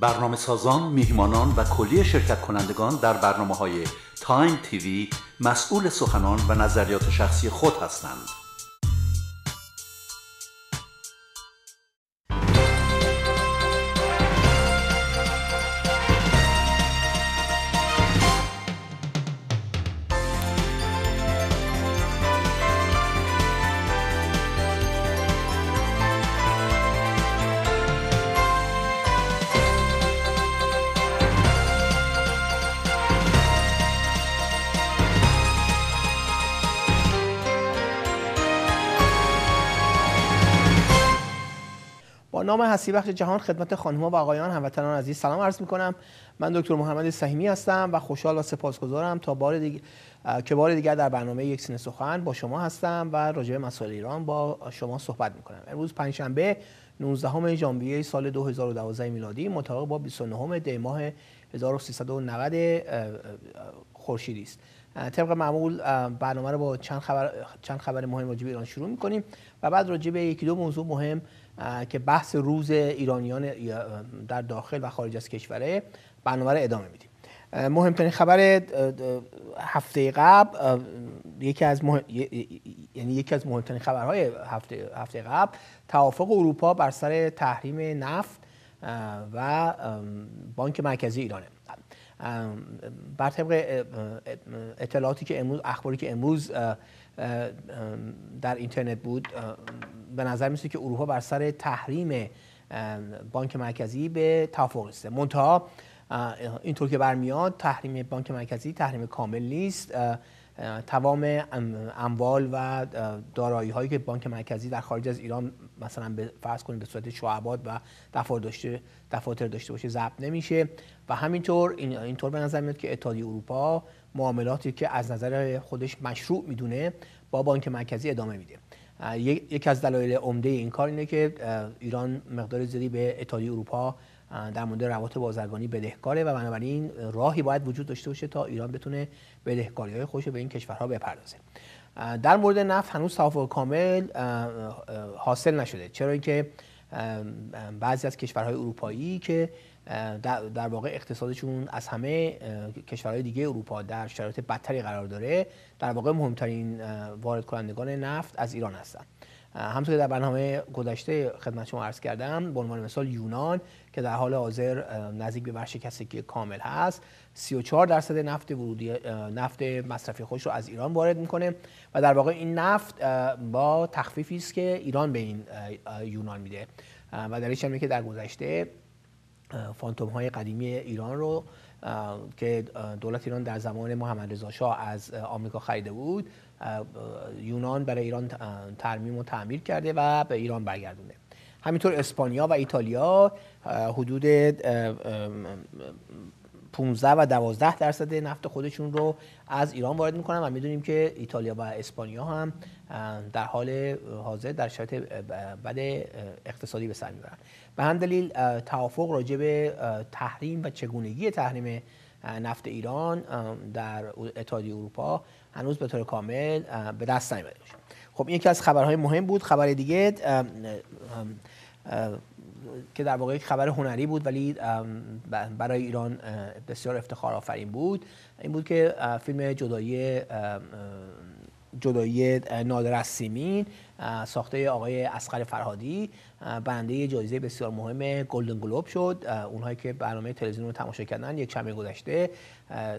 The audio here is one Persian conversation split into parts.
برنامه سازان، میهمانان و کلی شرکت کنندگان در برنامه های تایم تیوی مسئول سخنان و نظریات شخصی خود هستند. هستی بخش جهان خدمت خانم‌ها و آقایان هموطنان عزیز سلام عرض می‌کنم من دکتر محمد سهیمی هستم و خوشحال و سپاسگزارم تا بار دیگر که بار دیگر در برنامه یک سینه سخن با شما هستم و راجع به مسائل ایران با شما صحبت می‌کنم امروز پنجشنبه 19 ژانویه سال 2012 میلادی مطابق با 29 دی ماه 1390 خورشیدی است طبق معمول برنامه رو با چند خبر چند خبر مهم راجع به ایران شروع می‌کنیم و بعد راجع به یکی دو موضوع مهم که بحث روز ایرانیان در داخل و خارج از کشوره برنامه ادامه میدیم مهمترین خبر هفته قبل یکی از یعنی یکی از مهمترین خبرهای هفته, هفته قبل توافق اروپا بر سر تحریم نفت و بانک مرکزی ایرانه بر طبق اطلاعاتی که امروز اخباری که امروز در اینترنت بود به نظر میسه که اروپا بر سر تحریم بانک مرکزی به توافق رسیده منتها اینطور که برمیاد تحریم بانک مرکزی تحریم کامل نیست تمام اموال و دارایی هایی که بانک مرکزی در خارج از ایران مثلا فرض کنیم به صورت شعبات و دفاتر داشته دفاتر داشته باشه ضبط نمیشه و همینطور اینطور به نظر میاد که اتحادیه اروپا معاملاتی که از نظر خودش مشروع میدونه با بانک مرکزی ادامه میده یکی از دلایل عمده این کار اینه که ایران مقدار زیادی به اتحادیه اروپا در مورد روابط بازرگانی بدهکاره و بنابراین راهی باید وجود داشته باشه تا ایران بتونه بدهکاری های خوش به این کشورها بپردازه در مورد نفت هنوز توافق کامل حاصل نشده چرا که بعضی از کشورهای اروپایی که در واقع اقتصادشون از همه کشورهای دیگه اروپا در شرایط بدتری قرار داره در واقع مهمترین وارد کنندگان نفت از ایران هستن همطور که در برنامه گذشته خدمت شما عرض کردم به عنوان مثال یونان که در حال حاضر نزدیک به ورشکستگی کامل هست 34 درصد نفت ورودی نفت مصرفی خودش رو از ایران وارد میکنه و در واقع این نفت با تخفیفی است که ایران به این یونان میده و دلیلش هم که در گذشته فانتوم های قدیمی ایران رو که دولت ایران در زمان محمد رضا شاه از آمریکا خریده بود یونان برای ایران ترمیم و تعمیر کرده و به ایران برگردونه همینطور اسپانیا و ایتالیا حدود 15 و 12 درصد نفت خودشون رو از ایران وارد میکنن و میدونیم که ایتالیا و اسپانیا هم در حال حاضر در شرایط بد اقتصادی به سر میبرن به هم دلیل توافق راجع به تحریم و چگونگی تحریم نفت ایران در اتحادیه اروپا هنوز به طور کامل به دست نیامده خب این یکی از خبرهای مهم بود خبر دیگه که در واقع یک خبر هنری بود ولی برای ایران بسیار افتخار آفرین بود این بود که فیلم جدایی جدایی نادر از سیمین ساخته آقای اسقر فرهادی بنده جایزه بسیار مهم گلدن گلوب شد اونهایی که برنامه تلویزیون رو تماشا کردن یک شمه گذشته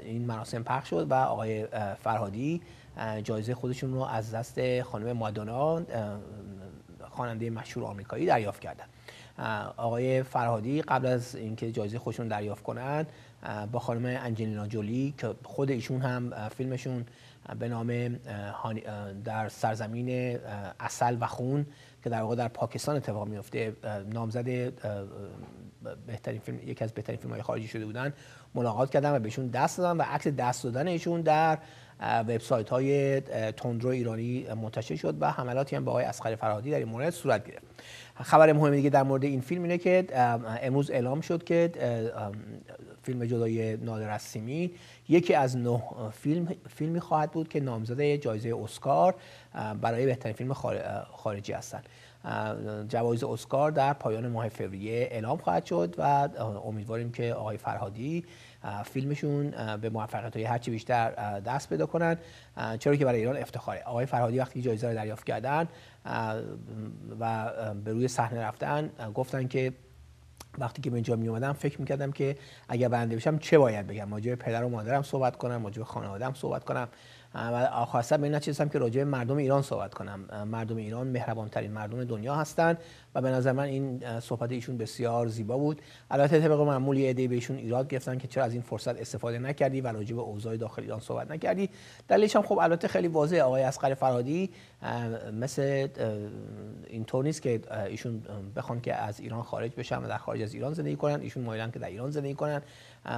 این مراسم پخش شد و آقای فرهادی جایزه خودشون رو از دست خانم مادونا خواننده مشهور آمریکایی دریافت کردن آقای فرهادی قبل از اینکه جایزه خودشون دریافت کنند با خانم انجلینا جولی که خود ایشون هم فیلمشون به نام در سرزمین اصل و خون که در واقع در پاکستان اتفاق میفته نامزد بهترین فیلم یکی از بهترین فیلم های خارجی شده بودن ملاقات کردم و بهشون دست دادم و عکس دست دادن ایشون در وبسایت های تندرو ایرانی منتشر شد و حملاتی هم به آقای اسخر فرهادی در این مورد صورت گرفت خبر مهم دیگه در مورد این فیلم اینه که امروز اعلام شد که فیلم جدای نادر یکی از نه فیلم فیلمی خواهد بود که نامزده جایزه اسکار برای بهترین فیلم خارجی هستند جوایز اسکار در پایان ماه فوریه اعلام خواهد شد و امیدواریم که آقای فرهادی فیلمشون به موفقیت های هرچی بیشتر دست پیدا کنن چرا که برای ایران افتخاره آقای فرهادی وقتی جایزه رو دریافت کردن و به روی صحنه رفتن گفتن که وقتی که به اینجا می اومدم فکر میکردم که اگر برنده بشم چه باید بگم جای پدر و مادرم صحبت کنم راجع خانوادم خانواده‌ام صحبت کنم و خاصا به این که راجع مردم ایران صحبت کنم مردم ایران مهربان ترین مردم دنیا هستند و به نظر من این صحبت ایشون بسیار زیبا بود البته طبق معمول یه به بهشون ایراد گرفتن که چرا از این فرصت استفاده نکردی و راجع به اوضاع داخل ایران صحبت نکردی دلیلش هم خب البته خیلی واضحه آقای اسقر فرادی مثل اینطور نیست که ایشون بخوان که از ایران خارج بشن و در خارج از ایران زندگی کنن ایشون مایلن که در ایران زندگی کنن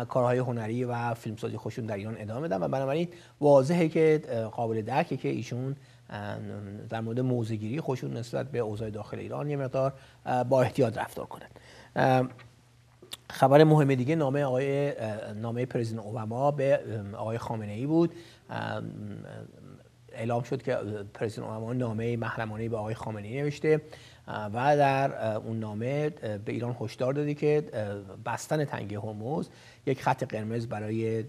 کارهای هنری و فیلمسازی خوشون در ایران ادامه بدن و بنابراین واضحه که قابل درکه که ایشون در مورد موزگیری خوشون نسبت به اوضاع داخل ایران یه مقدار با احتیاط رفتار کنند خبر مهم دیگه نامه آقای نامه پرزیدنت اوباما به آقای خامنه ای بود اعلام شد که پرزیدنت اوباما نامه محرمانه به آقای خامنه ای نوشته و در اون نامه به ایران هشدار داده که بستن تنگه هرمز یک خط قرمز برای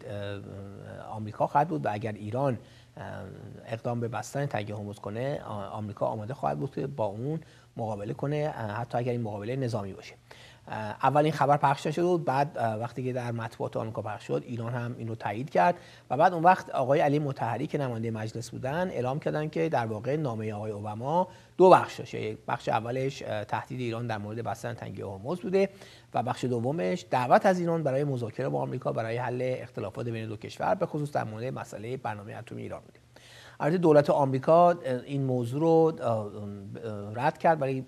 آمریکا خواهد بود و اگر ایران اقدام به بستن تگ هرمز کنه آمریکا آماده خواهد بود که با اون مقابله کنه حتی اگر این مقابله نظامی باشه اولین خبر پخش شده بود بعد وقتی که در مطبوعات آمریکا پخش شد ایران هم اینو تایید کرد و بعد اون وقت آقای علی متحری که نماینده مجلس بودن اعلام کردن که در واقع نامه آقای اوباما دو بخش داشته یعنی بخش اولش تهدید ایران در مورد بستن تنگی هرمز بوده و بخش دومش دعوت از ایران برای مذاکره با آمریکا برای حل اختلافات بین دو کشور به خصوص در مورد مسئله برنامه اتمی ایران بوده البته دولت آمریکا این موضوع رو رد کرد ولی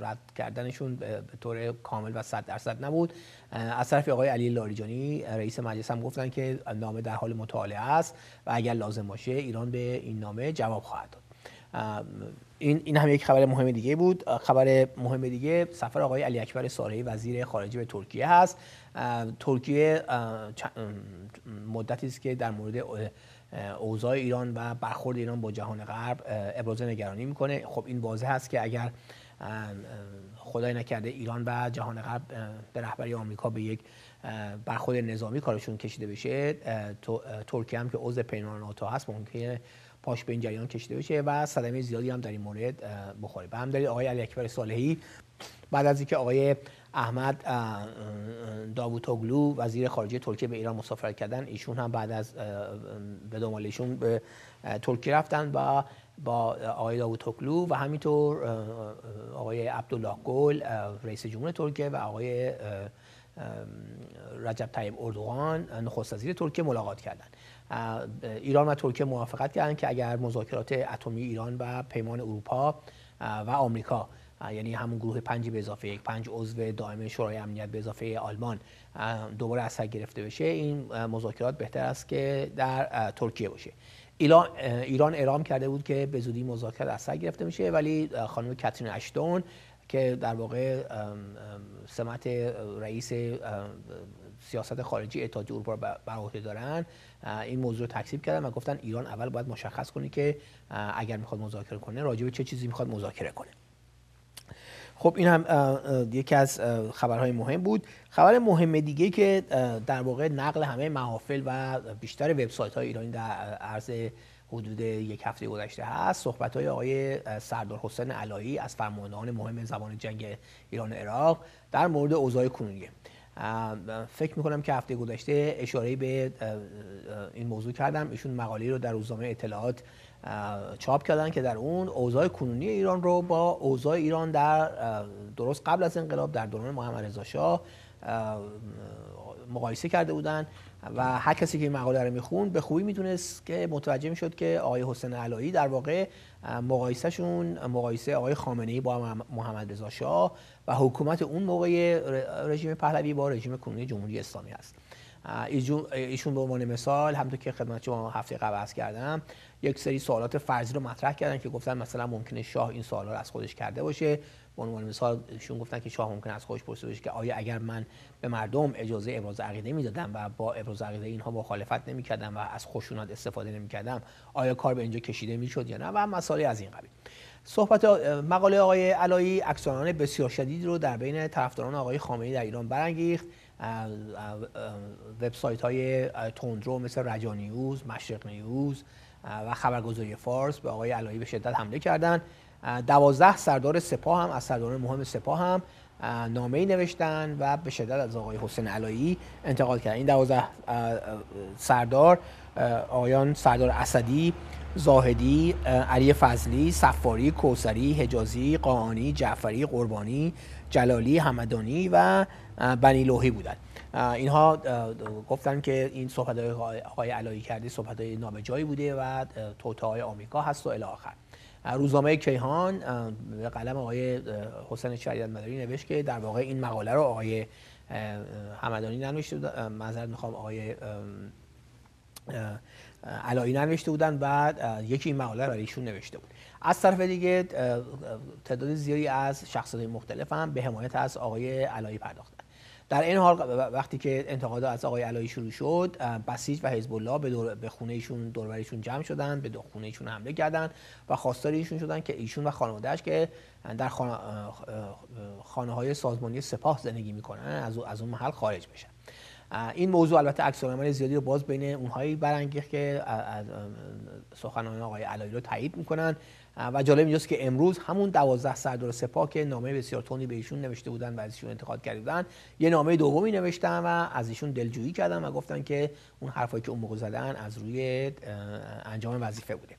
رد کردنشون به طور کامل و 100 درصد نبود از طرف آقای علی لاریجانی رئیس مجلس هم گفتن که نامه در حال مطالعه است و اگر لازم باشه ایران به این نامه جواب خواهد داد این این هم یک خبر مهم دیگه بود خبر مهم دیگه سفر آقای علی اکبر سارهی وزیر خارجه به ترکیه هست ترکیه مدتی است که در مورد اوضاع ایران و برخورد ایران با جهان غرب ابراز نگرانی میکنه خب این واضح است که اگر خدای نکرده ایران و جهان غرب به رهبری آمریکا به یک برخورد نظامی کارشون کشیده بشه ترکیه هم که عضو پیمان ناتو هست ممکنه پاش به این جریان کشیده بشه و صدمه زیادی هم در این مورد بخوره به هم دارید آقای علی اکبر صالحی بعد از اینکه آقای احمد داوتوگلو وزیر خارجه ترکیه به ایران مسافرت کردن ایشون هم بعد از به به ترکیه رفتن و با آقای داوتوگلو و همینطور آقای عبدالله گل رئیس جمهور ترکیه و آقای رجب طیب اردوغان نخست وزیر ترکیه ملاقات کردند ایران و ترکیه موافقت کردند که اگر مذاکرات اتمی ایران و پیمان اروپا و آمریکا یعنی همون گروه پنجی به اضافه یک پنج عضو دائم شورای امنیت به اضافه آلمان دوباره اثر گرفته بشه این مذاکرات بهتر است که در ترکیه باشه ایران اعلام کرده بود که به زودی مذاکرات اثر گرفته میشه ولی خانم کاترین اشتون که در واقع سمت رئیس سیاست خارجی اتحادیه اروپا بر عهده دارن این موضوع رو تکسیب کردن و گفتن ایران اول باید مشخص کنه که اگر میخواد مذاکره کنه راجع به چه چیزی میخواد مذاکره کنه خب این هم یکی از خبرهای مهم بود خبر مهم دیگه که در واقع نقل همه محافل و بیشتر وبسایت های ایرانی در عرض حدود یک هفته گذشته هست صحبت های آقای سردار حسین علایی از فرماندهان مهم زبان جنگ ایران و عراق در مورد اوضاع کنونیه فکر میکنم که هفته گذشته اشاره به این موضوع کردم ایشون مقاله رو در روزنامه اطلاعات چاپ کردن که در اون اوضاع کنونی ایران رو با اوضاع ایران در درست قبل از انقلاب در دوران محمد رضا شاه مقایسه کرده بودن و هر کسی که این مقاله رو میخوند به خوبی میتونست که متوجه میشد که آقای حسین علایی در واقع مقایسهشون مقایسه آقای خامنه ای با محمد رضا شاه و حکومت اون موقع رژیم پهلوی با رژیم کنونی جمهوری اسلامی است ایشون به عنوان مثال همونطور که خدمت شما هفته قبل عرض کردم یک سری سوالات فرضی رو مطرح کردن که گفتن مثلا ممکنه شاه این سوالا رو از خودش کرده باشه به عنوان مثال گفتن که شاه ممکن از خودش پرسیده باشه که آیا اگر من به مردم اجازه ابراز عقیده میدادم و با ابراز عقیده اینها مخالفت نمیکردم و از خشونت استفاده نمیکردم آیا کار به اینجا کشیده میشد یا نه و مسائلی از این قبیل صحبت مقاله آقای علایی اکسانان بسیار شدید رو در بین طرفداران آقای خامنه‌ای در ایران برانگیخت وبسایت های تندرو مثل رجا نیوز، مشرق نیوز، و خبرگزاری فارس به آقای علایی به شدت حمله کردند دوازده سردار سپاه هم از سرداران مهم سپاه هم نامه ای نوشتن و به شدت از آقای حسین علایی انتقاد کردن این دوازده سردار آیان سردار اسدی زاهدی علی فضلی سفاری کوسری حجازی قانی، جعفری قربانی جلالی همدانی و بنی لوهی بودند اینها گفتن که این صحبت های آقای علایی کردی صحبت های نابجایی بوده و توطئه های آمریکا هست و الی آخر روزنامه کیهان به قلم آقای حسین شریعت مداری نوشت که در واقع این مقاله رو آقای همدانی ننوشته معذرت میخوام آقای علایی ننوشته بودن و یکی این مقاله برای ایشون نوشته بود از طرف دیگه تعداد زیادی از شخصیت مختلف هم به حمایت از آقای علایی پرداخت در این حال وقتی که انتقادات از آقای علایی شروع شد بسیج و حزب الله به, دور، به خونه ایشون جمع شدن به خونه ایشون حمله کردند و خواستار ایشون شدن که ایشون و خانواده‌اش که در خانه, های سازمانی سپاه زندگی میکنن از, از اون محل خارج بشن این موضوع البته عکس زیادی رو باز بین اونهایی برانگیخت که سخنان آقای علایی رو تایید میکنن و جالب اینجاست که امروز همون دوازده سردار سپاه که نامه بسیار تونی به ایشون نوشته بودن و از ایشون انتقاد کرده بودن یه نامه دومی نوشتن و از ایشون دلجویی کردن و گفتن که اون حرفایی که اون موقع از روی انجام وظیفه بوده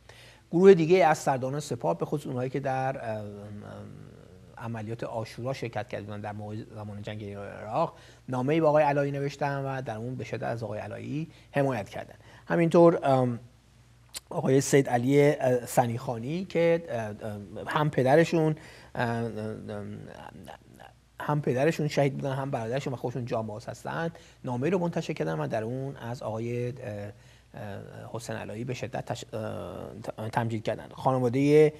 گروه دیگه از سرداران سپاه به خصوص اونهایی که در عملیات آشورا شرکت کرده بودن در زمان جنگ عراق نامه ای با آقای علایی نوشتن و در اون به شدت از آقای علایی حمایت کردن همینطور آقای سید علی سنیخانی که هم پدرشون هم پدرشون شهید بودن هم برادرشون و خودشون جانباز هستند نامه رو منتشر کردن و در اون از آقای حسین علایی به شدت تش... تمجید کردن خانواده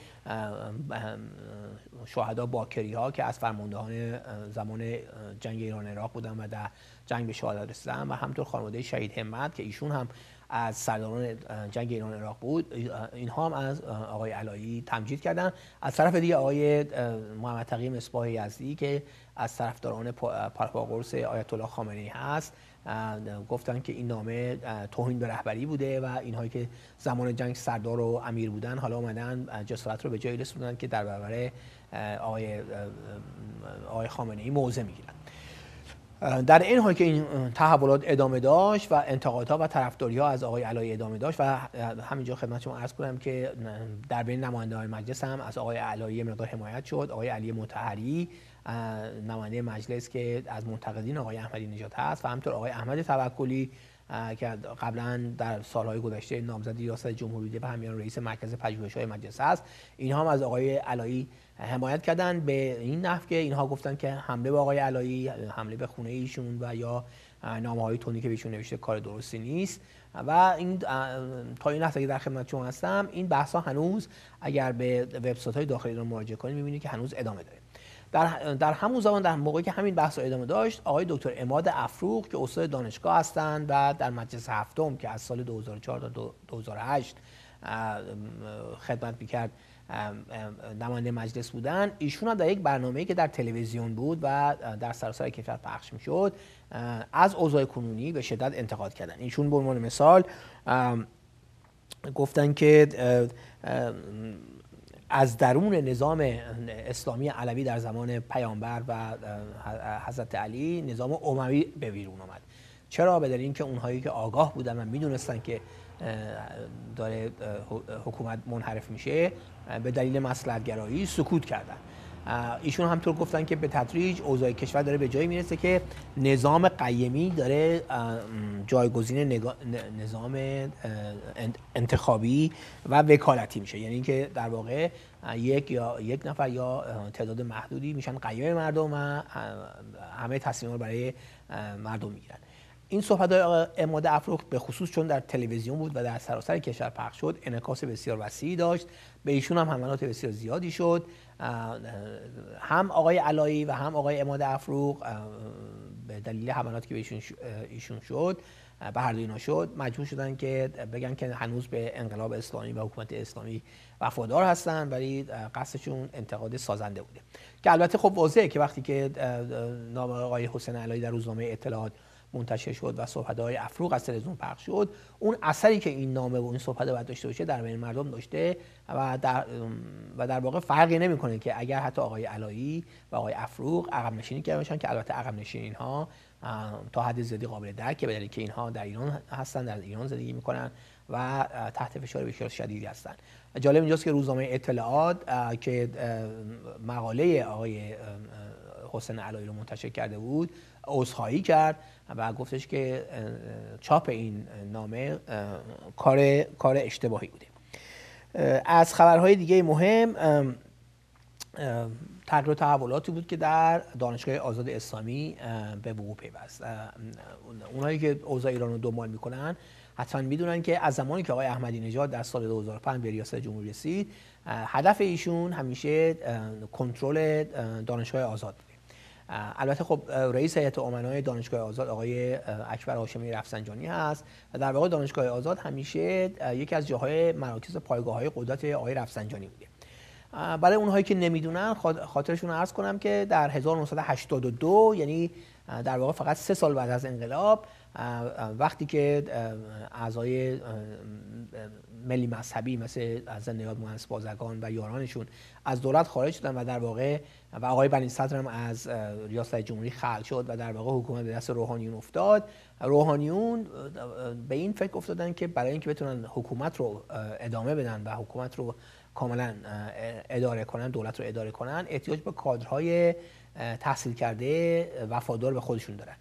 شهدا باکری ها که از فرماندهان زمان جنگ ایران عراق بودن و در جنگ به شهادت رسیدن و همطور خانواده شهید همت که ایشون هم از سرداران جنگ ایران عراق بود اینها هم از آقای علایی تمجید کردن از طرف دیگه آقای محمد تقی مصباح یزدی که از طرفداران پرپاقرص آیت الله خامنه‌ای هست گفتن که این نامه توهین به رهبری بوده و اینهایی که زمان جنگ سردار و امیر بودن حالا آمدن جسارت رو به جایی رسوندن که در برابر آقای آقای خامنه‌ای موضع میگیرن در این حال که این تحولات ادامه داشت و انتقادها و طرفداری ها از آقای علایی ادامه داشت و همینجا خدمت شما عرض کنم که در بین نماینده های مجلس هم از آقای علایی مقدار حمایت شد آقای علی متحری نماینده مجلس که از منتقدین آقای احمدی نژاد هست و همطور آقای احمد توکلی که قبلا در سالهای گذشته نامزد ریاست جمهوری و همیان رئیس مرکز پژوهش‌های مجلس است اینها هم از آقای علایی حمایت کردن به این نحو که اینها گفتن که حمله به آقای علایی حمله به خونه ایشون و یا نامه های تونی که بهشون نوشته کار درستی نیست و این تا این لحظه که در خدمت شما هستم این بحث ها هنوز اگر به وبسایت های داخلی رو مراجعه کنید میبینید که هنوز ادامه داره در, در همون زمان در موقعی که همین بحث ادامه داشت آقای دکتر اماد افروغ که استاد دانشگاه هستند و در مجلس هفتم که از سال 2004 تا 2008 خدمت میکرد نماینده مجلس بودن ایشون هم در یک برنامه‌ای که در تلویزیون بود و در سراسر کشور پخش میشد از اوضاع کنونی به شدت انتقاد کردن ایشون به عنوان مثال گفتن که از درون نظام اسلامی علوی در زمان پیامبر و حضرت علی نظام اموی به بیرون آمد چرا به که اینکه اونهایی که آگاه بودن و میدونستن که داره حکومت منحرف میشه به دلیل مسلحتگرایی سکوت کردن ایشون همطور گفتن که به تدریج اوضاع کشور داره به جایی میرسه که نظام قیمی داره جایگزین نظام انتخابی و وکالتی میشه یعنی اینکه در واقع یک یا یک نفر یا تعداد محدودی میشن قیم مردم و همه رو برای مردم میگیرن این صحبت های اماده افروخ به خصوص چون در تلویزیون بود و در سراسر کشور پخش شد انعکاس بسیار وسیعی داشت به ایشون هم حملات بسیار زیادی شد هم آقای علایی و هم آقای اماده افروخ به دلیل حملاتی که به ایشون شد به هر اینا شد مجبور شدن که بگن که هنوز به انقلاب اسلامی و حکومت اسلامی وفادار هستن ولی قصدشون انتقاد سازنده بوده که البته خب واضحه که وقتی که نام آقای حسین علایی در روزنامه اطلاعات منتشر شد و صحبت های افروغ از تلویزیون پخش شد اون اثری که این نامه و این صحبت باید داشته باشه در بین مردم داشته و در, و در واقع فرقی نمیکنه که اگر حتی آقای علایی و آقای افروغ عقب نشینی کرده باشن که البته عقب نشین ها تا حد زیادی قابل درکه بدن که اینها در ایران هستن در ایران زندگی میکنن و تحت فشار بسیار شدیدی هستند. جالب اینجاست که روزنامه اطلاعات که مقاله آقای حسین علایی رو منتشر کرده بود عذرخواهی کرد و گفتش که چاپ این نامه کار کار اشتباهی بوده از خبرهای دیگه مهم تغییر تحولاتی بود که در دانشگاه آزاد اسلامی به وقوع پیوست اونایی که اوضاع ایران رو دنبال میکنن حتما میدونن که از زمانی که آقای احمدی نژاد در سال 2005 به ریاست جمهوری رسید هدف ایشون همیشه کنترل دانشگاه آزاد البته خب رئیس هیئت امنای دانشگاه آزاد آقای اکبر هاشمی رفسنجانی هست و در واقع دانشگاه آزاد همیشه یکی از جاهای مراکز پایگاه های قدرت آقای رفسنجانی بوده برای اونهایی که نمیدونن خاطرشون عرض کنم که در 1982 یعنی در واقع فقط سه سال بعد از انقلاب وقتی که اعضای ملی مذهبی مثل از نیاد مهندس بازگان و یارانشون از دولت خارج شدن و در واقع و آقای بنی صدر هم از ریاست جمهوری خلق شد و در واقع حکومت به دست روحانیون افتاد روحانیون به این فکر افتادن که برای اینکه بتونن حکومت رو ادامه بدن و حکومت رو کاملا اداره کنن دولت رو اداره کنن احتیاج به کادرهای تحصیل کرده وفادار به خودشون دارن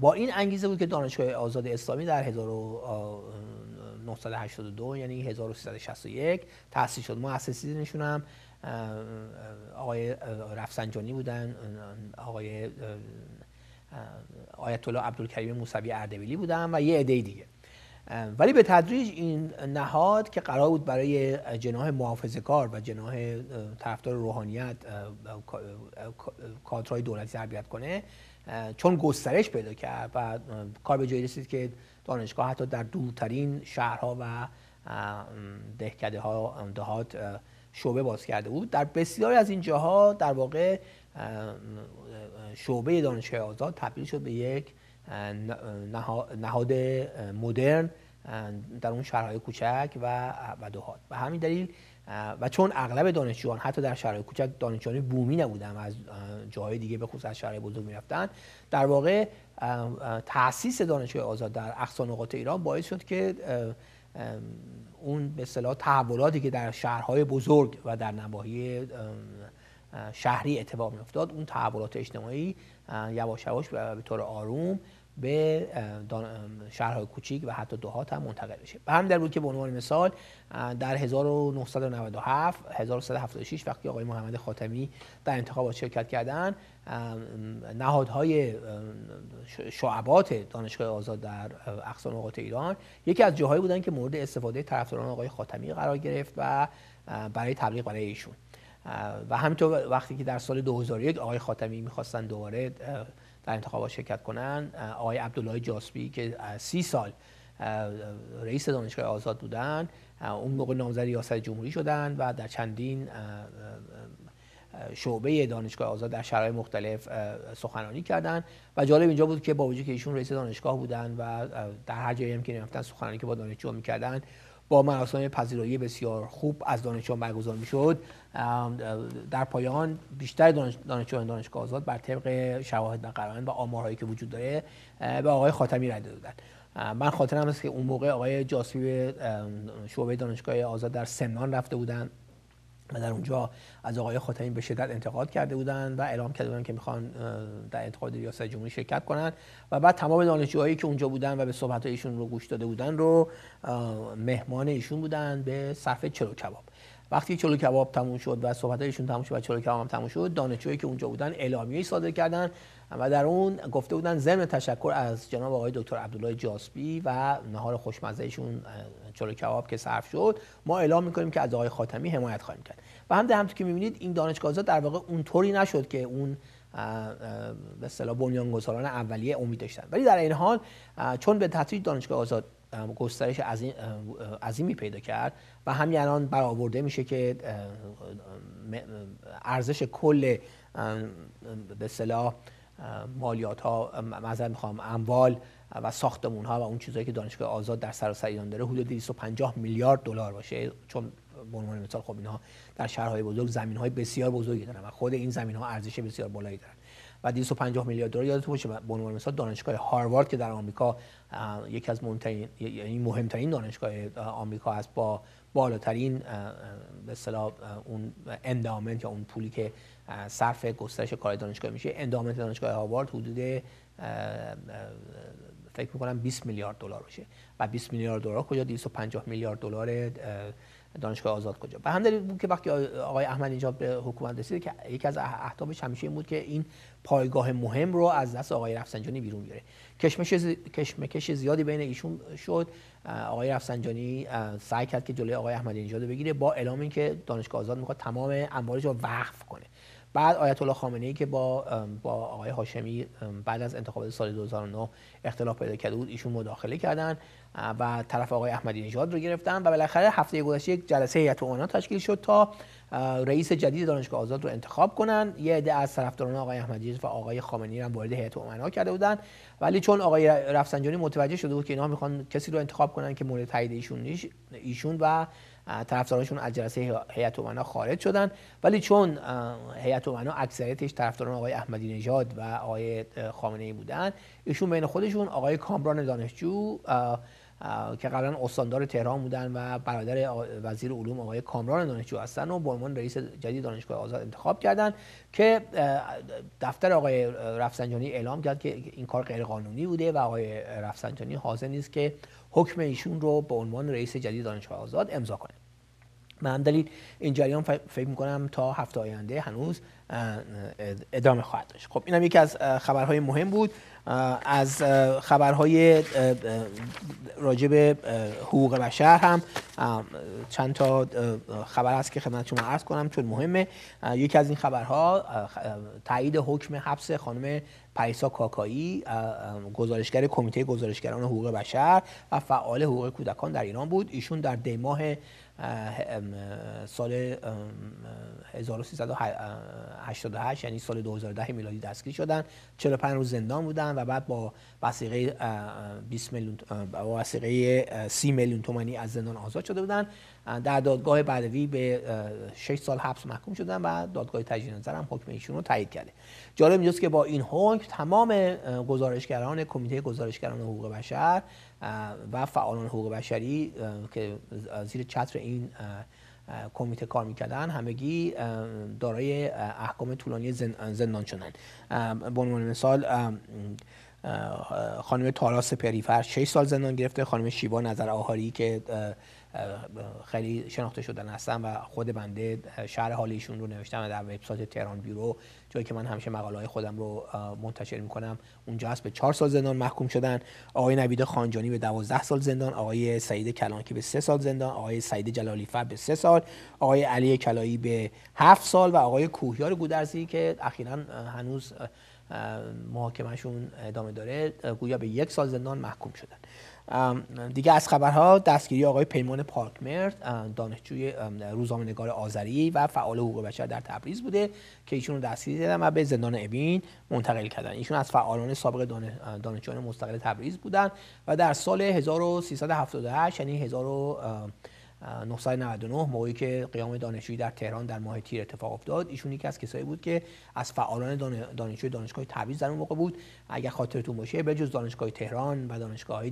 با این انگیزه بود که دانشگاه آزاد اسلامی در 1982 یعنی 1361 تأسیس شد مؤسسینشون هم آقای رفسنجانی بودن آقای آیت الله عبدالکریم موسوی اردبیلی بودن و یه عده دیگه ولی به تدریج این نهاد که قرار بود برای جناح محافظه کار و جناح طرفدار روحانیت کادرهای دولتی تربیت کنه چون گسترش پیدا کرد و کار به جایی رسید که دانشگاه حتی در دورترین شهرها و دهکده ها دهات شعبه باز کرده بود در بسیاری از این جاها در واقع شعبه دانشگاه آزاد تبدیل شد به یک نهاد مدرن در اون شهرهای کوچک و دهات به همین دلیل و چون اغلب دانشجویان حتی در شهرهای کوچک دانشجویان بومی نبودن و از جاهای دیگه به خصوص از شهرهای بزرگ میرفتن در واقع تاسیس دانشگاه آزاد در اقصا نقاط ایران باعث شد که اون به اصطلاح تحولاتی که در شهرهای بزرگ و در نواحی شهری اتفاق افتاد اون تحولات اجتماعی یواش یواش به طور آروم به شهرهای کوچیک و حتی دهات هم منتقل بشه به در بود که به عنوان مثال در 1997 1176 وقتی آقای محمد خاتمی در انتخابات شرکت کردن نهادهای شعبات دانشگاه آزاد در اقصا نقاط ایران یکی از جاهایی بودن که مورد استفاده طرفداران آقای خاتمی قرار گرفت و برای تبلیغ برای ایشون و همینطور وقتی که در سال 2001 آقای خاتمی میخواستن دوباره در انتخابات شرکت کنن آقای عبدالله جاسبی که سی سال رئیس دانشگاه آزاد بودن اون موقع نامزد ریاست جمهوری شدن و در چندین شعبه دانشگاه آزاد در شرایط مختلف سخنرانی کردند و جالب اینجا بود که با وجود که ایشون رئیس دانشگاه بودن و در هر جایی هم که رفتن سخنرانی که با دانشجو میکردن با مراسم پذیرایی بسیار خوب از دانشجویان برگزار میشد در پایان بیشتر دانشجویان دانشگاه آزاد بر طبق شواهد و قرائن و آمارهایی که وجود داره به آقای خاتمی رای دادند من خاطرم هست که اون موقع آقای جاسوی شعبه دانشگاه آزاد در سمنان رفته بودن و در اونجا از آقای خاتمی به شدت انتقاد کرده بودند و اعلام کرده بودند که میخوان در انتخابات ریاست جمهوری شرکت کنند و بعد تمام دانشجوهایی که اونجا بودند و به صحبت ایشون رو گوش داده بودند رو مهمان ایشون بودند به صفحه چلو کباب وقتی چلو کباب تموم شد و صحبت ایشون تموم شد و چلو کباب هم تموم شد دانشجوهایی که اونجا بودند اعلامیه‌ای صادر کردند و در اون گفته بودند ضمن تشکر از جناب آقای دکتر عبدالله جاسبی و نهار خوشمزه ایشون چلو کباب که صرف شد ما اعلام میکنیم که از آقای خاتمی حمایت خواهیم کرد و هم در که میبینید این دانشگاه آزاد در واقع اونطوری نشد که اون به اصطلاح بنیانگذاران اولیه امید داشتن ولی در این حال چون به تدریج دانشگاه آزاد گسترش عظیمی پیدا کرد و همین الان برآورده میشه که ارزش کل به اصطلاح مالیات ها مذر میخوام اموال و ساختمون ها و اون چیزهایی که دانشگاه آزاد در سراسر ایران داره حدود 250 میلیارد دلار باشه چون به عنوان مثال خب اینها در شهرهای بزرگ زمین های بسیار بزرگی دارن و خود این زمین ها ارزش بسیار بالایی دارن و 250 میلیارد دلار یادتون باشه به عنوان مثال دانشگاه هاروارد که در آمریکا یکی از مهمترین یعنی مهمترین دانشگاه آمریکا است با بالاترین به اصطلاح اون اندامنت یا اون پولی که صرف گسترش کار دانشگاه میشه اندامنت دانشگاه هاروارد حدود فکر می‌کنم 20 میلیارد دلار باشه و 20 میلیارد دلار کجا 250 میلیارد دلار دانشگاه آزاد کجا به همین بود که وقتی آقای احمد اینجا به حکومت رسید که یکی از اهدافش همیشه این بود که این پایگاه مهم رو از دست آقای رفسنجانی بیرون بیاره کشمکش زیادی بین ایشون شد آقای رفسنجانی سعی کرد که جلوی آقای احمدی نژاد بگیره با اعلام اینکه دانشگاه آزاد میخواد تمام اموالش رو وقف کنه بعد آیت الله خامنه ای که با با آقای هاشمی بعد از انتخابات سال 2009 اختلاف پیدا کرده بود ایشون مداخله کردن و طرف آقای احمدی نژاد رو گرفتن و بالاخره هفته گذشته یک جلسه هیئت اونا تشکیل شد تا رئیس جدید دانشگاه آزاد رو انتخاب کنن یه عده از طرفداران آقای احمدی و آقای خامنه‌ای هم وارد هیئت امنا کرده بودن ولی چون آقای رفسنجانی متوجه شده بود که اینا میخوان کسی رو انتخاب کنن که مورد تایید ایشون ایشون و طرفدارانشون از جلسه هیئت امنا خارج شدن ولی چون هیئت امنا اکثریتش طرفداران آقای احمدی نژاد و آقای خامنه ای بودن ایشون بین خودشون آقای کامران دانشجو که قبلا استاندار تهران بودن و برادر وزیر علوم آقای کامران دانشجو هستن و به عنوان رئیس جدید دانشگاه آزاد انتخاب کردن که دفتر آقای رفسنجانی اعلام کرد که این کار غیر قانونی بوده و آقای رفسنجانی حاضر نیست که حکم ایشون رو به عنوان رئیس جدید دانشگاه آزاد امضا کنه به هم دلیل این جریان فکر میکنم تا هفته آینده هنوز ادامه خواهد داشت خب اینم یکی از خبرهای مهم بود از خبرهای راجب حقوق بشر هم چند تا خبر هست که خدمت شما عرض کنم چون مهمه یکی از این خبرها تایید حکم حبس خانم پیسا کاکایی گزارشگر کمیته گزارشگران حقوق بشر و فعال حقوق کودکان در ایران بود ایشون در دیماه سال 1388 یعنی سال 2010 میلادی دستگیر شدن 45 روز زندان بودن و بعد با وسیقه 20 میلیون با وسیقه میلیون تومانی از زندان آزاد شده بودن در دادگاه بدوی به 6 سال حبس محکوم شدن و دادگاه تجدید نظر هم حکم ایشون رو تایید کرده جالب اینجاست که با این حکم تمام گزارشگران کمیته گزارشگران حقوق بشر و فعالان حقوق بشری که زیر چتر این کمیته کار میکردن همگی دارای احکام طولانی زندان شدن به عنوان مثال خانم تارا سپریفر 6 سال زندان گرفته خانم شیبا نظر آهاری که خیلی شناخته شدن هستن و خود بنده شهر حالیشون رو نوشتم و در وبسایت تهران بیرو جایی که من همیشه مقاله های خودم رو منتشر کنم اونجا هست به چهار سال زندان محکوم شدن آقای نوید خانجانی به دوازده سال زندان آقای سعید کلانکی به سه سال زندان آقای سعید جلالی به سه سال آقای علی کلایی به هفت سال و آقای کوهیار گودرزی که اخیرا هنوز محاکمهشون ادامه داره گویا به یک سال زندان محکوم شدن دیگه از خبرها دستگیری آقای پیمان پارکمرد دانشجوی روزنامه‌نگار آذری و فعال حقوق بشر در تبریز بوده که ایشون رو دستگیری دادن و به زندان اوین منتقل کردن ایشون از فعالان سابق دانشجویان مستقل تبریز بودن و در سال 1378 یعنی 999 موقعی که قیام دانشجویی در تهران در ماه تیر اتفاق افتاد ایشون یکی از کسایی بود که از فعالان دانشجوی دانشگاه تبریز در اون موقع بود اگر خاطرتون باشه به دانشگاه تهران و دانشگاه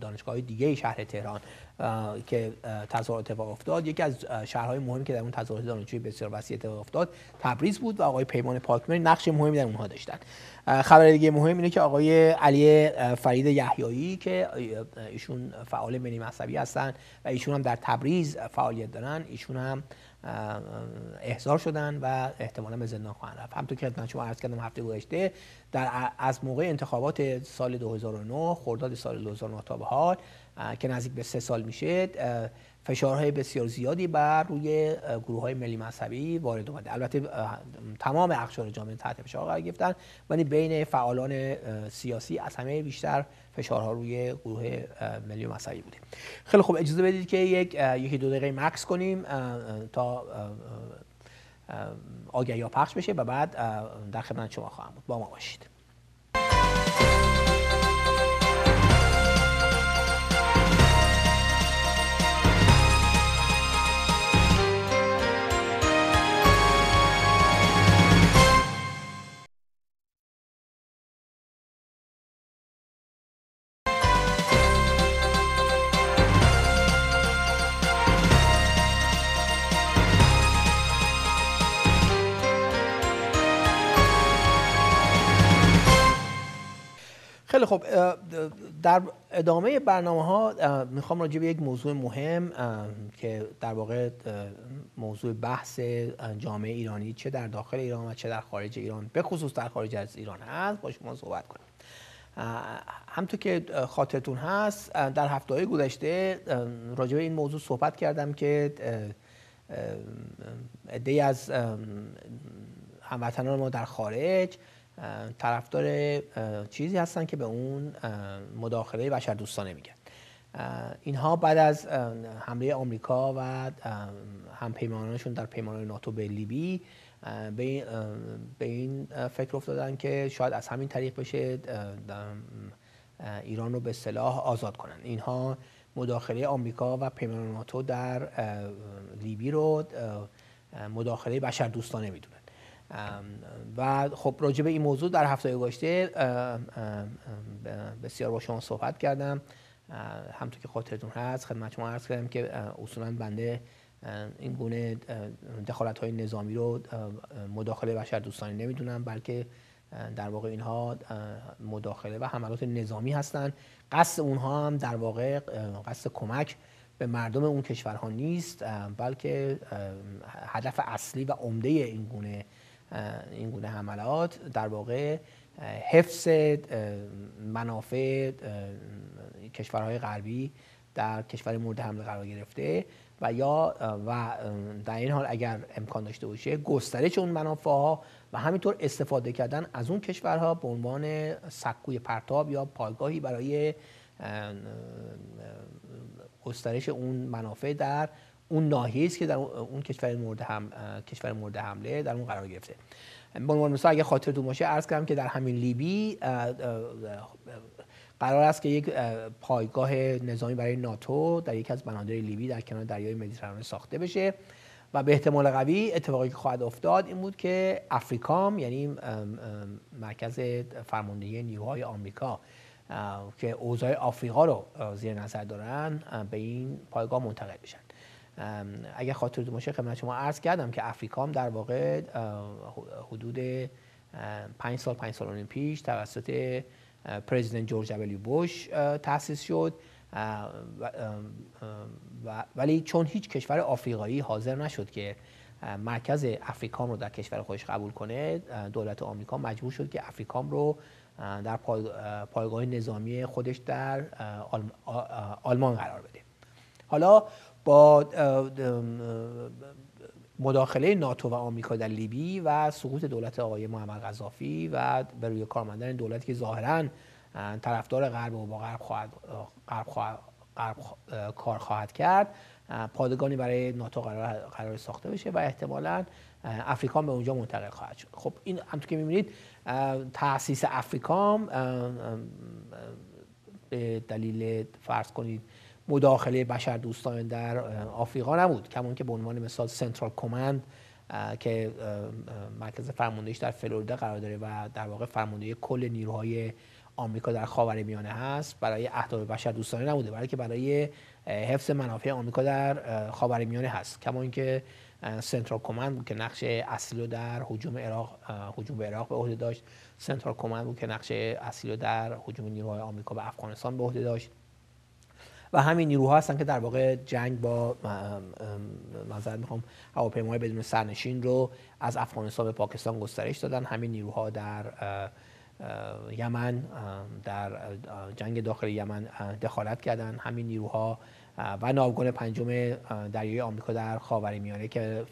دانشگاه دیگه شهر تهران که تظاهرات اتفاق افتاد یکی از شهرهای مهمی که در اون تظاهرات دانشجویی بسیار وسیع اتفاق افتاد تبریز بود و آقای پیمان پاکمر نقش مهمی در اونها داشتند خبر دیگه مهم اینه که آقای علی فرید یحیایی که ایشون فعال ملی مذهبی هستن و ایشون هم در تبریز فعالیت دارن ایشون هم احضار شدن و احتمالا به زندان خواهند رفت همطور که خدمت شما عرض کردم هفته گذشته در از موقع انتخابات سال 2009 خرداد سال 2009 تا به حال که نزدیک به سه سال میشه فشارهای بسیار زیادی بر روی گروه های ملی مذهبی وارد اومده البته تمام اقشار جامعه تحت فشار قرار گرفتن ولی بین فعالان سیاسی از همه بیشتر فشارها روی گروه ملی مذهبی بوده خیلی خوب اجازه بدید که یک یکی دو دقیقه مکس کنیم تا آگهی یا پخش بشه و بعد در خدمت شما خواهم بود با ما باشید خب در ادامه برنامه ها میخوام راجع به یک موضوع مهم که در واقع موضوع بحث جامعه ایرانی چه در داخل ایران و چه در خارج ایران به خصوص در خارج از ایران هست با شما صحبت کنیم همطور که خاطرتون هست در هفته های گذشته راجع به این موضوع صحبت کردم که ادهی از هموطنان ما در خارج طرفدار چیزی هستن که به اون مداخله بشر دوستانه میگن اینها بعد از حمله آمریکا و هم همپیمانانشون در پیمان ناتو به لیبی به این فکر افتادن که شاید از همین طریق بشه ایران رو به صلاح آزاد کنن اینها مداخله آمریکا و پیمان ناتو در لیبی رو مداخله بشر دوستانه میدونن و خب راجع به این موضوع در هفته گذشته بسیار با شما صحبت کردم همطور که خاطرتون هست خدمت شما عرض کردم که اصولا بنده این گونه دخالت های نظامی رو مداخله بشر دوستانی نمیدونم بلکه در واقع اینها مداخله و حملات نظامی هستند قصد اونها هم در واقع قصد کمک به مردم اون کشورها نیست بلکه هدف اصلی و عمده این گونه این گونه حملات در واقع حفظ منافع کشورهای غربی در کشور مورد حمله قرار گرفته و یا و در این حال اگر امکان داشته باشه گسترش اون منافع ها و همینطور استفاده کردن از اون کشورها به عنوان سکوی پرتاب یا پایگاهی برای گسترش اون منافع در اون ناهیست است که در اون کشور مورد هم کشور مورد حمله در اون قرار گرفته به عنوان مثال اگه خاطرتون باشه عرض کردم که در همین لیبی قرار است که یک پایگاه نظامی برای ناتو در یکی از بنادر لیبی در کنار دریای مدیترانه ساخته بشه و به احتمال قوی اتفاقی که خواهد افتاد این بود که افریکام یعنی مرکز فرماندهی نیروهای آمریکا که اوضاع آفریقا رو زیر نظر دارن به این پایگاه منتقل بشن اگر خاطرتون باشه خدمت شما عرض کردم که افریقا در واقع حدود پنج سال پنج سال پیش توسط پرزیدنت جورج دبلیو بوش تأسیس شد ولی چون هیچ کشور آفریقایی حاضر نشد که مرکز افریکام رو در کشور خودش قبول کنه دولت آمریکا مجبور شد که افریکام رو در پایگاه نظامی خودش در آلمان قرار بده حالا با مداخله ناتو و آمریکا در لیبی و سقوط دولت آقای محمد غذافی و به روی کارمندان دولتی که ظاهرا طرفدار غرب و با غرب خواهد, غرب خواهد،, غرب کار خواهد کرد پادگانی برای ناتو قرار, قرار ساخته بشه و احتمالا افریکان به اونجا منتقل خواهد شد خب این همطور که میبینید تاسیس افریکام به دلیل فرض کنید مداخله بشر دوستان در آفریقا نبود کمون که به عنوان مثال سنترال کمند که مرکز فرماندهیش در فلوریدا قرار داره و در واقع فرماندهی کل نیروهای آمریکا در خاور میانه هست برای اهداف بشر دوستانه نبوده بلکه برای حفظ منافع آمریکا در خاور میانه هست کما اینکه سنترال کمند بود که نقش اصلی رو در حجوم عراق هجوم به عراق به عهده داشت سنترال کمند بود که نقش اصلی در هجوم نیروهای آمریکا به افغانستان به عهده داشت و همین نیروها هستن که در واقع جنگ با معذرت میخوام هواپیمای بدون سرنشین رو از افغانستان به پاکستان گسترش دادن همین نیروها در یمن در جنگ داخل یمن دخالت کردن همین نیروها و ناوگان پنجم دریای آمریکا در میانه که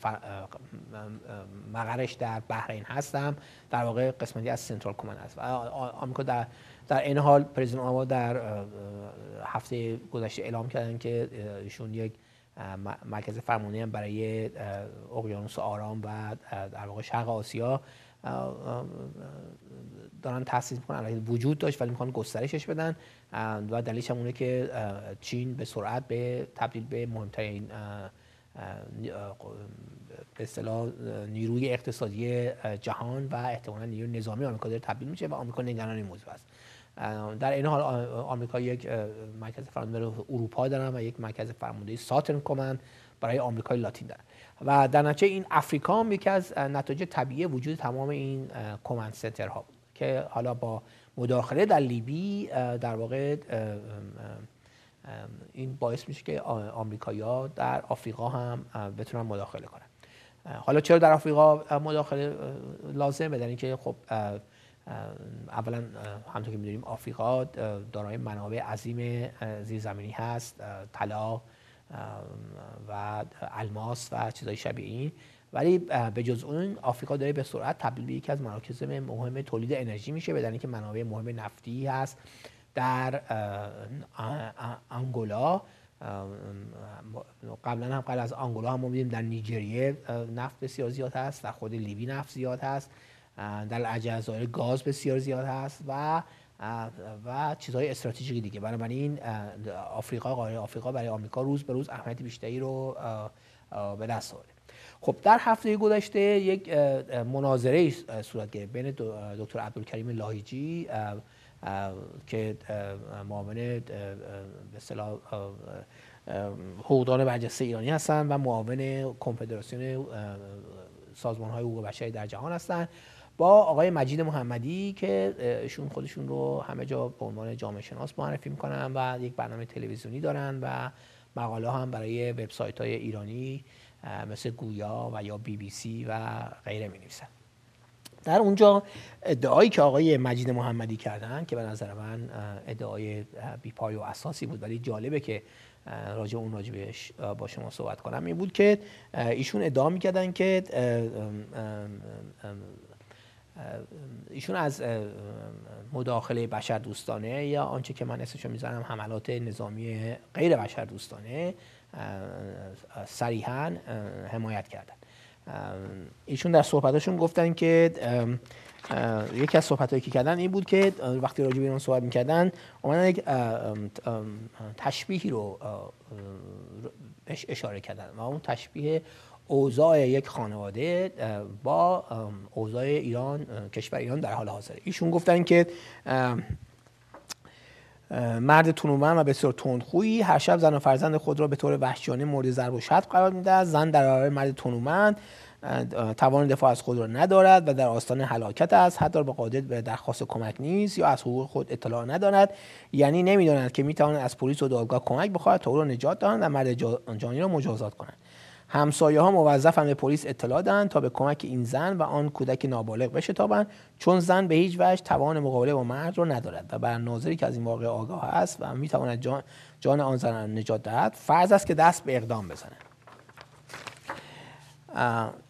مقرش در بحرین هستم در واقع قسمتی از سنترال کمان است و آمریکا در در این حال پرزیدنت اوباما در هفته گذشته اعلام کردن که ایشون یک مرکز فرمانی هم برای اقیانوس آرام و در واقع شرق آسیا دارن تاسیس میکنن وجود داشت ولی میخوان گسترشش بدن و دلیلش هم اونه که چین به سرعت به تبدیل به مهمترین به اصطلاح نیروی اقتصادی جهان و احتمالا نیروی نظامی آمریکا داره تبدیل میشه و آمریکا نگران این موضوع است در این حال آمریکا یک مرکز فرمانده اروپا دارن و یک مرکز فرماندهی ساترن کمن برای آمریکای لاتین دارن و در نتیجه این افریقا هم یکی از نتایج طبیعی وجود تمام این کمند سنترها بود که حالا با مداخله در لیبی در واقع این باعث میشه که ها در آفریقا هم بتونن مداخله کنن حالا چرا در آفریقا مداخله لازم در اینکه خب اولا همطور که میدونیم آفریقا دارای منابع عظیم زیرزمینی هست طلا و الماس و چیزهای شبیه این ولی به جز اون آفریقا داره به سرعت تبدیل به یکی از مراکز مهم تولید انرژی میشه بدن که منابع مهم نفتی هست در آنگولا قبلا هم قبل از آنگولا هم می‌دونیم در نیجریه نفت بسیار زیاد هست در خود لیبی نفت زیاد هست در جزایر گاز بسیار زیاد هست و و چیزهای استراتژیک دیگه بنابراین آفریقا قاره آفریقا برای آمریکا روز به روز اهمیت بیشتری رو به دست آورده خب در هفته گذشته یک مناظره صورت گرفت بین دکتر عبدالکریم لاهیجی که معاون به اصطلاح حقوقدان برجسته ایرانی هستند و معاون کنفدراسیون سازمان های حقوق بشری در جهان هستند با آقای مجید محمدی که ایشون خودشون رو همه جا به عنوان جامعه شناس معرفی میکنن و یک برنامه تلویزیونی دارن و مقاله هم برای وبسایت های ایرانی مثل گویا و یا بی بی سی و غیره می در اونجا ادعایی که آقای مجید محمدی کردن که به نظر من ادعای بیپای و اساسی بود ولی جالبه که راجع اون بهش با شما صحبت کنم این بود که ایشون ادعا میکردن که ایشون از مداخله بشر دوستانه یا آنچه که من اسمشو میزنم حملات نظامی غیر بشر دوستانه صریحا حمایت کردن ایشون در صحبتاشون گفتن که یکی از صحبتهایی که کردن این بود که وقتی راجع به ایران صحبت میکردن اومدن یک تشبیهی رو اشاره کردن و اون تشبیه اوضاع یک خانواده با اوضاع ایران کشور ایران در حال حاضر ایشون گفتن که مرد تونومن و بسیار تندخویی هر شب زن و فرزند خود را به طور وحشیانه مورد ضرب و شتم قرار میده زن در برابر مرد تونومند توان دفاع از خود را ندارد و در آستان هلاکت است حتی به قادر به درخواست کمک نیست یا از حقوق خود اطلاع ندارد یعنی نمیداند که میتواند از پلیس و دادگاه کمک بخواهد تا او را نجات دهند و مرد جانی را مجازات کنند همسایه ها هم به پلیس اطلاع دهند تا به کمک این زن و آن کودک نابالغ بشتابند چون زن به هیچ وجه توان مقابله با مرد را ندارد و بر ناظری که از این واقع آگاه است و میتواند جان, جان آن زن را نجات دهد فرض است که دست به اقدام بزنه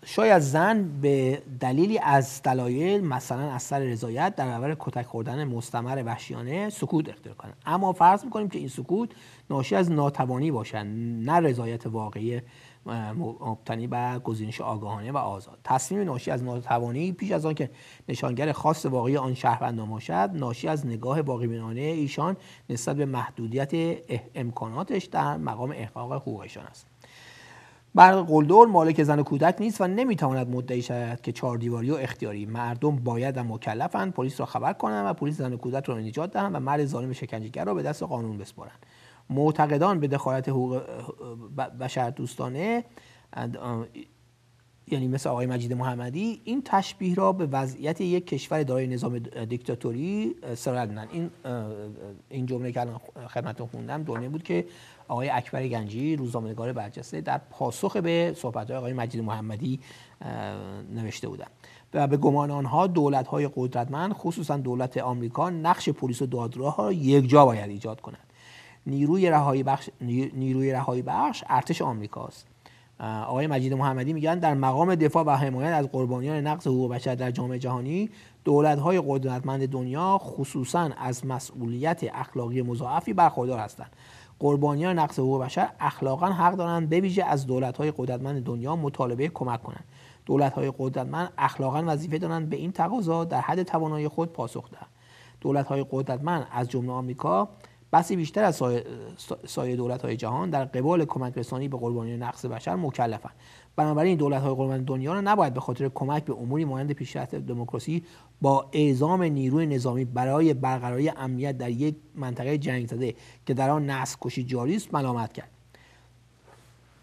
شاید زن به دلیلی از دلایل مثلا اثر رضایت در برابر کتک خوردن مستمر وحشیانه سکوت اختیار کنه اما فرض میکنیم که این سکوت ناشی از ناتوانی باشد نه رضایت واقعی مبتنی بر گزینش آگاهانه و آزاد تصمیم ناشی از ناتوانی پیش از آنکه نشانگر خاص واقعی آن شهروندان باشد ناشی از نگاه بینانه ایشان نسبت به محدودیت امکاناتش در مقام احقاق حقوقشان است بر قلدور مالک زن و کودک نیست و نمیتواند مدعی شود که چهار دیواری و اختیاری مردم باید و مکلفند پلیس را خبر کنند و پلیس زن و کودک را نجات دهند و مرد ظالم شکنجهگر را به دست قانون بسپارند معتقدان به دخالت حقوق بشر دوستانه um, یعنی مثل آقای مجید محمدی این تشبیه را به وضعیت یک کشور دارای نظام دیکتاتوری uh, سرال این uh, uh, این جمله که الان خدمتتون خوندم دنیا بود که آقای اکبر گنجی روزنامه‌نگار برجسته در پاسخ به صحبت‌های آقای مجید محمدی نوشته بودند و به گمان آنها دولت‌های قدرتمند خصوصا دولت آمریکا نقش پلیس و دادگاه را یکجا باید ایجاد کنند نیروی رهایی بخش نیروی رهایی بخش ارتش آمریکاست آقای مجید محمدی میگن در مقام دفاع و حمایت از قربانیان نقض حقوق بشر در جامعه جهانی های قدرتمند دنیا خصوصا از مسئولیت اخلاقی مضاعفی برخوردار هستند قربانیان نقض حقوق بشر اخلاقا حق دارند بویژه از های قدرتمند دنیا مطالبه کمک کنند های قدرتمند اخلاقا وظیفه دارند به این تقاضا در حد توانایی خود پاسخ دهند دولت‌های قدرتمند از جمله آمریکا بسی بیشتر از سایه, سایه دولت های جهان در قبال کمک رسانی به قربانیان نقص بشر مکلفند بنابراین دولت های قربان دنیا را نباید به خاطر کمک به اموری مانند پیشرفت دموکراسی با اعزام نیروی نظامی برای برقراری امنیت در یک منطقه جنگ زده که در آن نسل کشی جاری است ملامت کرد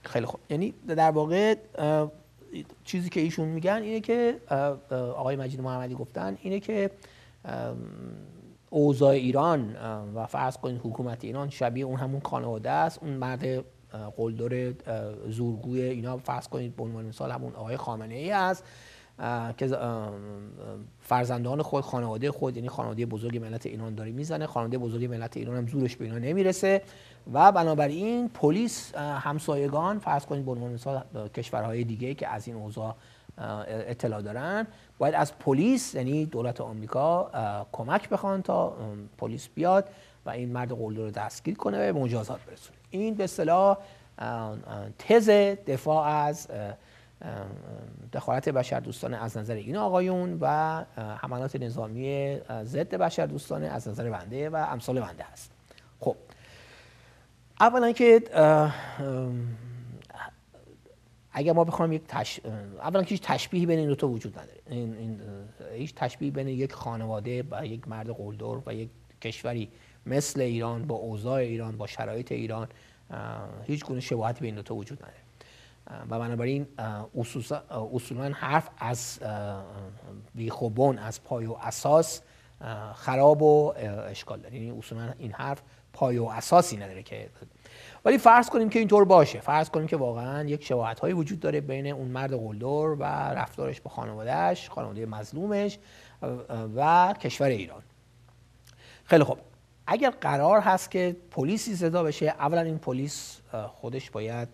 خیلی خوب یعنی در واقع چیزی که ایشون میگن اینه که آقای مجید محمدی گفتن اینه که اوضاع ایران و فرض کنید حکومت ایران شبیه اون همون خانواده است اون مرد قلدر زورگوی اینا فرض کنید به عنوان مثال همون آقای خامنه ای است که فرزندان خود خانواده خود یعنی خانواده بزرگ ملت ایران داره میزنه خانواده بزرگ ملت ایران هم زورش به اینا نمیرسه و بنابراین پلیس همسایگان فرض کنید به عنوان مثال کشورهای دیگه که از این اوضاع اطلاع دارن باید از پلیس یعنی دولت آمریکا کمک بخوان تا پلیس بیاد و این مرد قلدر رو دستگیر کنه و به مجازات برسونه این به صلاح تز دفاع از دخالت بشر دوستانه از نظر این آقایون و حملات نظامی ضد بشر دوستانه از نظر بنده و امثال بنده است. خب اولا که اگر ما بخوام یک تش... اولا که هیچ تشبیهی بین این دو وجود نداره این... هیچ تشبیهی بین یک خانواده و یک مرد قلدر و یک کشوری مثل ایران با اوضاع ایران با شرایط ایران هیچ گونه شباهتی بین دو تا وجود نداره و بنابراین اصولا حرف از بیخوبون از پای و اساس خراب و اشکال داره یعنی اصولا این حرف پای و اساسی نداره که ولی فرض کنیم که اینطور باشه فرض کنیم که واقعا یک شباهت هایی وجود داره بین اون مرد قلدر و رفتارش با خانوادهش خانواده مظلومش و کشور ایران خیلی خوب اگر قرار هست که پلیسی صدا بشه اولا این پلیس خودش باید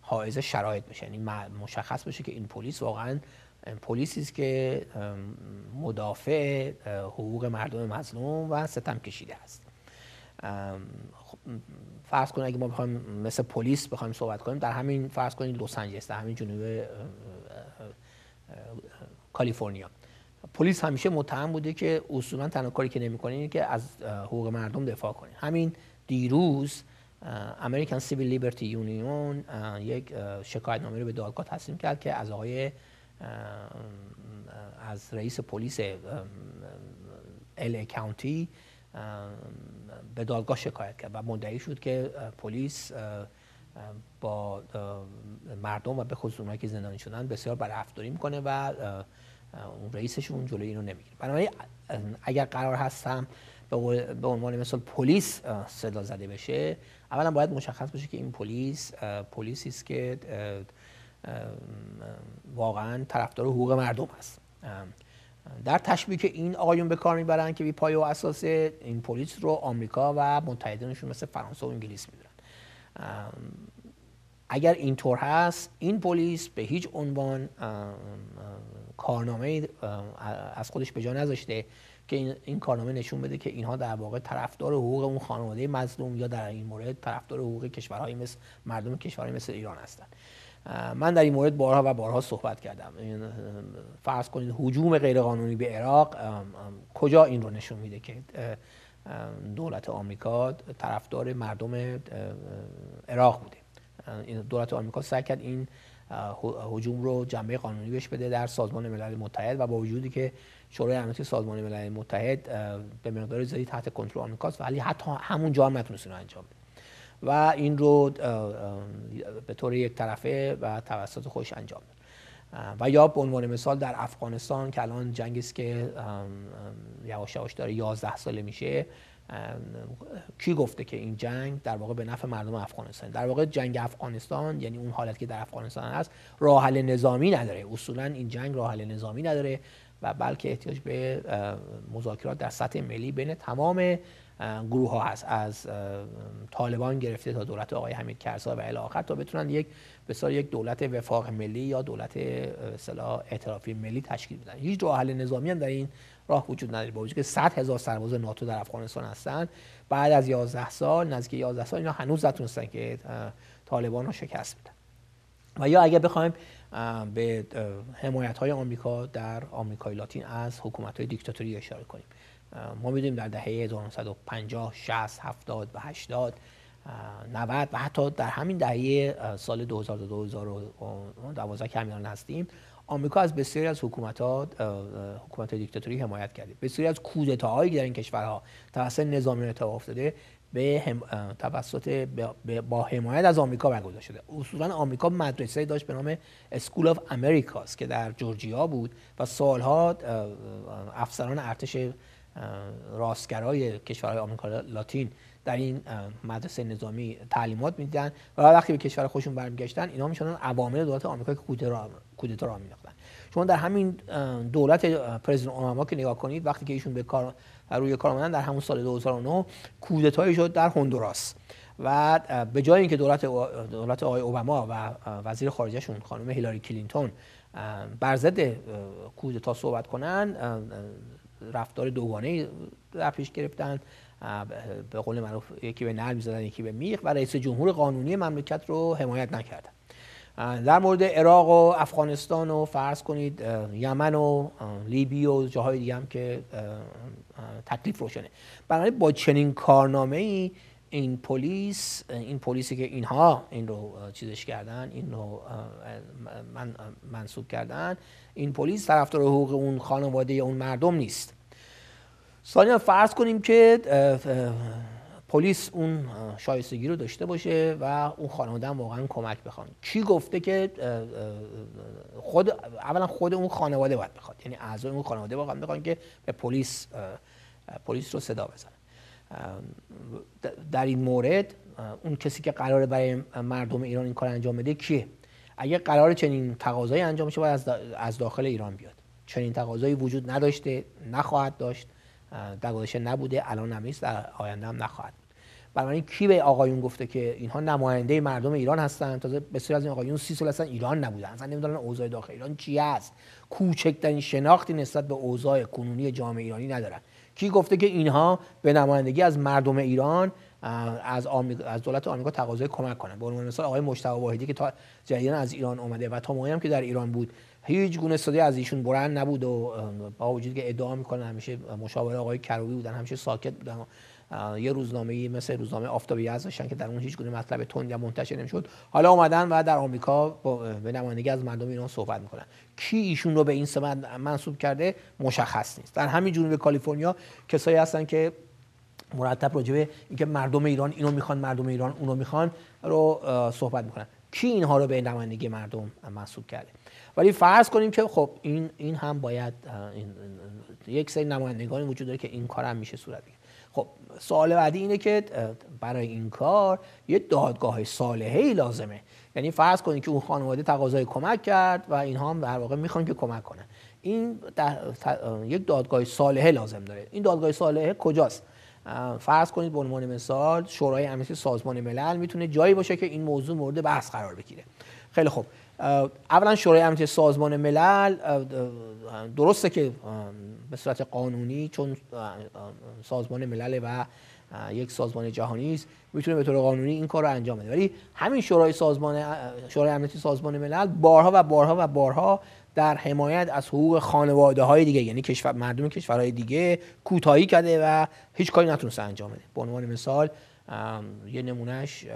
حائز شرایط بشه یعنی مشخص بشه که این پلیس واقعا پلیسی است که مدافع حقوق مردم مظلوم و ستم کشیده است خب، فرض کنید اگه ما بخوایم مثل پلیس بخوایم صحبت کنیم در همین فرض کنید لس آنجلس در همین جنوب کالیفرنیا پلیس همیشه متهم بوده که اصولا تنها کاری که نمی‌کنه اینه که از حقوق مردم دفاع کنه همین دیروز امریکن سیویل لیبرتی یونیون یک شکایت نامه رو به دادگاه تسلیم کرد که از آقای از رئیس پلیس ال کاونتی به دادگاه شکایت کرد و مدعی شد که پلیس با مردم و به خصوص اونایی که زندانی شدن بسیار برافداری میکنه و اون رئیسشون جلوی اینو نمیگیره بنابراین اگر قرار هستم به عنوان مثال پلیس صدا زده بشه اولا باید مشخص بشه که این پلیس پلیسی است که واقعا طرفدار حقوق مردم هست در تشبیه که این آقایون به کار میبرن که بی پایه و اساس این پلیس رو آمریکا و متحدانشون مثل فرانسه و انگلیس میدونن اگر اینطور هست این پلیس به هیچ عنوان کارنامه از خودش به جا نذاشته که این, این کارنامه نشون بده که اینها در واقع طرفدار حقوق اون خانواده مظلوم یا در این مورد طرفدار حقوق کشورهایی مثل مردم کشورهایی مثل ایران هستند من در این مورد بارها و بارها صحبت کردم فرض کنید حجوم غیرقانونی به عراق کجا این رو نشون میده که دولت آمریکا طرفدار مردم عراق بوده دولت آمریکا سعی کرد این حجوم رو جنبه قانونی بهش بده در سازمان ملل متحد و با وجودی که شورای امنیت سازمان ملل متحد به مقدار زیادی تحت کنترل آمریکاست ولی حتی همون جا هم نتونست انجام بده و این رو به طور یک طرفه و توسط خودش انجام و یا به عنوان مثال در افغانستان که الان جنگی است که یواش یواش داره 11 ساله میشه کی گفته که این جنگ در واقع به نفع مردم افغانستان در واقع جنگ افغانستان یعنی اون حالت که در افغانستان هست راه نظامی نداره اصولا این جنگ راه نظامی نداره و بلکه احتیاج به مذاکرات در سطح ملی بین تمام گروه ها هست از طالبان گرفته تا دولت آقای حمید کرسا و الی آخر تا بتونن یک بسیار یک دولت وفاق ملی یا دولت اصطلاح اعترافی ملی تشکیل بدن هیچ راه حل نظامی هم در این راه وجود نداره با وجود که 100 هزار سرباز ناتو در افغانستان هستن بعد از 11 سال نزدیک 11 سال اینا هنوز نتونستن که طالبان رو شکست بدن و یا اگه بخوایم به حمایت های آمریکا در آمریکای لاتین از حکومت های دیکتاتوری اشاره کنیم ما میدونیم در دهه 1950 60 70 و 80 90 و حتی در همین دهه سال 2000 تا 2012 که همین هستیم آمریکا از بسیاری از حکومت ها دیکتاتوری حمایت کرده بسیاری از کودتاهایی که در این کشورها توسط نظامیان اتفاق افتاده به توسط با حمایت از آمریکا برگزار شده اصولا آمریکا مدرسه داشت به نام اسکول آف امریکاس که در جورجیا بود و سالها افسران ارتش راستگرای کشورهای آمریکا لاتین در این مدرسه نظامی تعلیمات میدن و وقتی به کشور خودشون برمیگشتن اینا میشدن عوامل دولت آمریکا که کودتا را شما در همین دولت پرزیدنت اوباما که نگاه کنید وقتی که ایشون به کار روی کار در همون سال 2009 کودتایی شد در هندوراس و به جای اینکه دولت دولت آقای اوباما و وزیر خارجهشون خانم هیلاری کلینتون بر ضد کودتا صحبت کنن رفتار دوگانه در پیش گرفتن به قول معروف یکی به نل میزدن یکی به میخ و رئیس جمهور قانونی مملکت رو حمایت نکردن در مورد عراق و افغانستان و فرض کنید یمن و لیبی و جاهای دیگه هم که تکلیف روشنه بنابراین با چنین کارنامه ای این پلیس این پلیسی که اینها این رو چیزش کردن این رو من منصوب کردن این پلیس طرفدار حقوق اون خانواده اون مردم نیست سانیا فرض کنیم که پلیس اون شایستگی رو داشته باشه و اون خانواده هم واقعا کمک بخوان کی گفته که خود اولا خود اون خانواده باید بخواد یعنی اعضای اون خانواده واقعا بخوان که به پلیس پلیس رو صدا بزنه در این مورد اون کسی که قراره برای مردم ایران این کار انجام بده کیه اگر قرار چنین تقاضایی انجام شه باید از داخل ایران بیاد چنین تقاضایی وجود نداشته نخواهد داشت در نبوده الان هم نیست در آینده هم نخواهد بنابراین کی به آقایون گفته که اینها نماینده مردم ایران هستند تازه بسیاری از این آقایون سی سال اصلا ایران نبودن اصلا نمیدونن اوضاع داخل ایران چی است کوچکترین شناختی نسبت به اوضاع کنونی جامعه ایرانی ندارن کی گفته که اینها به نمایندگی از مردم ایران از, از دولت آمریکا تقاضای کمک کنند. به عنوان مثال آقای واحدی که تا جدیدا از ایران اومده و تا هم که در ایران بود هیچ گونه صدای از ایشون برند نبود و با وجود که ادعا میکنن همیشه مشاور آقای کروبی بودن همیشه ساکت بودن یه روزنامه مثل روزنامه آفتابی یزد داشتن که در اون هیچ گونه مطلب تند یا منتشر نمیشد حالا اومدن و در آمریکا به نمایندگی از مردم ایران صحبت میکنن کی ایشون رو به این سمت منصوب کرده مشخص نیست در همین جنوب کالیفرنیا کسایی هستن که مرتب راجبه اینکه مردم ایران اینو میخوان مردم ایران اونو میخوان رو صحبت میکنن کی اینها رو به نمایندگی مردم منصوب کرده ولی فرض کنیم که خب این این هم باید این یک سری نمایندگانی وجود داره که این کار هم میشه صورت بگیره خب سوال بعدی اینه که برای این کار یه دادگاه صالحه ای لازمه یعنی فرض کنید که اون خانواده تقاضای کمک کرد و اینها هم در واقع میخوان که کمک کنه. این یک دادگاه صالحه لازم داره این دادگاه صالحه کجاست فرض کنید به عنوان مثال شورای امنیت سازمان ملل میتونه جایی باشه که این موضوع مورد بحث قرار بگیره خیلی خب اولا شورای امنیت سازمان ملل درسته که به صورت قانونی چون سازمان ملل و یک سازمان جهانی است میتونه به طور قانونی این کار رو انجام بده ولی همین شورای سازمان شورای امنیتی سازمان ملل بارها و بارها و بارها در حمایت از حقوق خانواده های دیگه یعنی کشور مردم کشورهای دیگه کوتاهی کرده و هیچ کاری نتونسته انجام بده به عنوان مثال یه نمونهش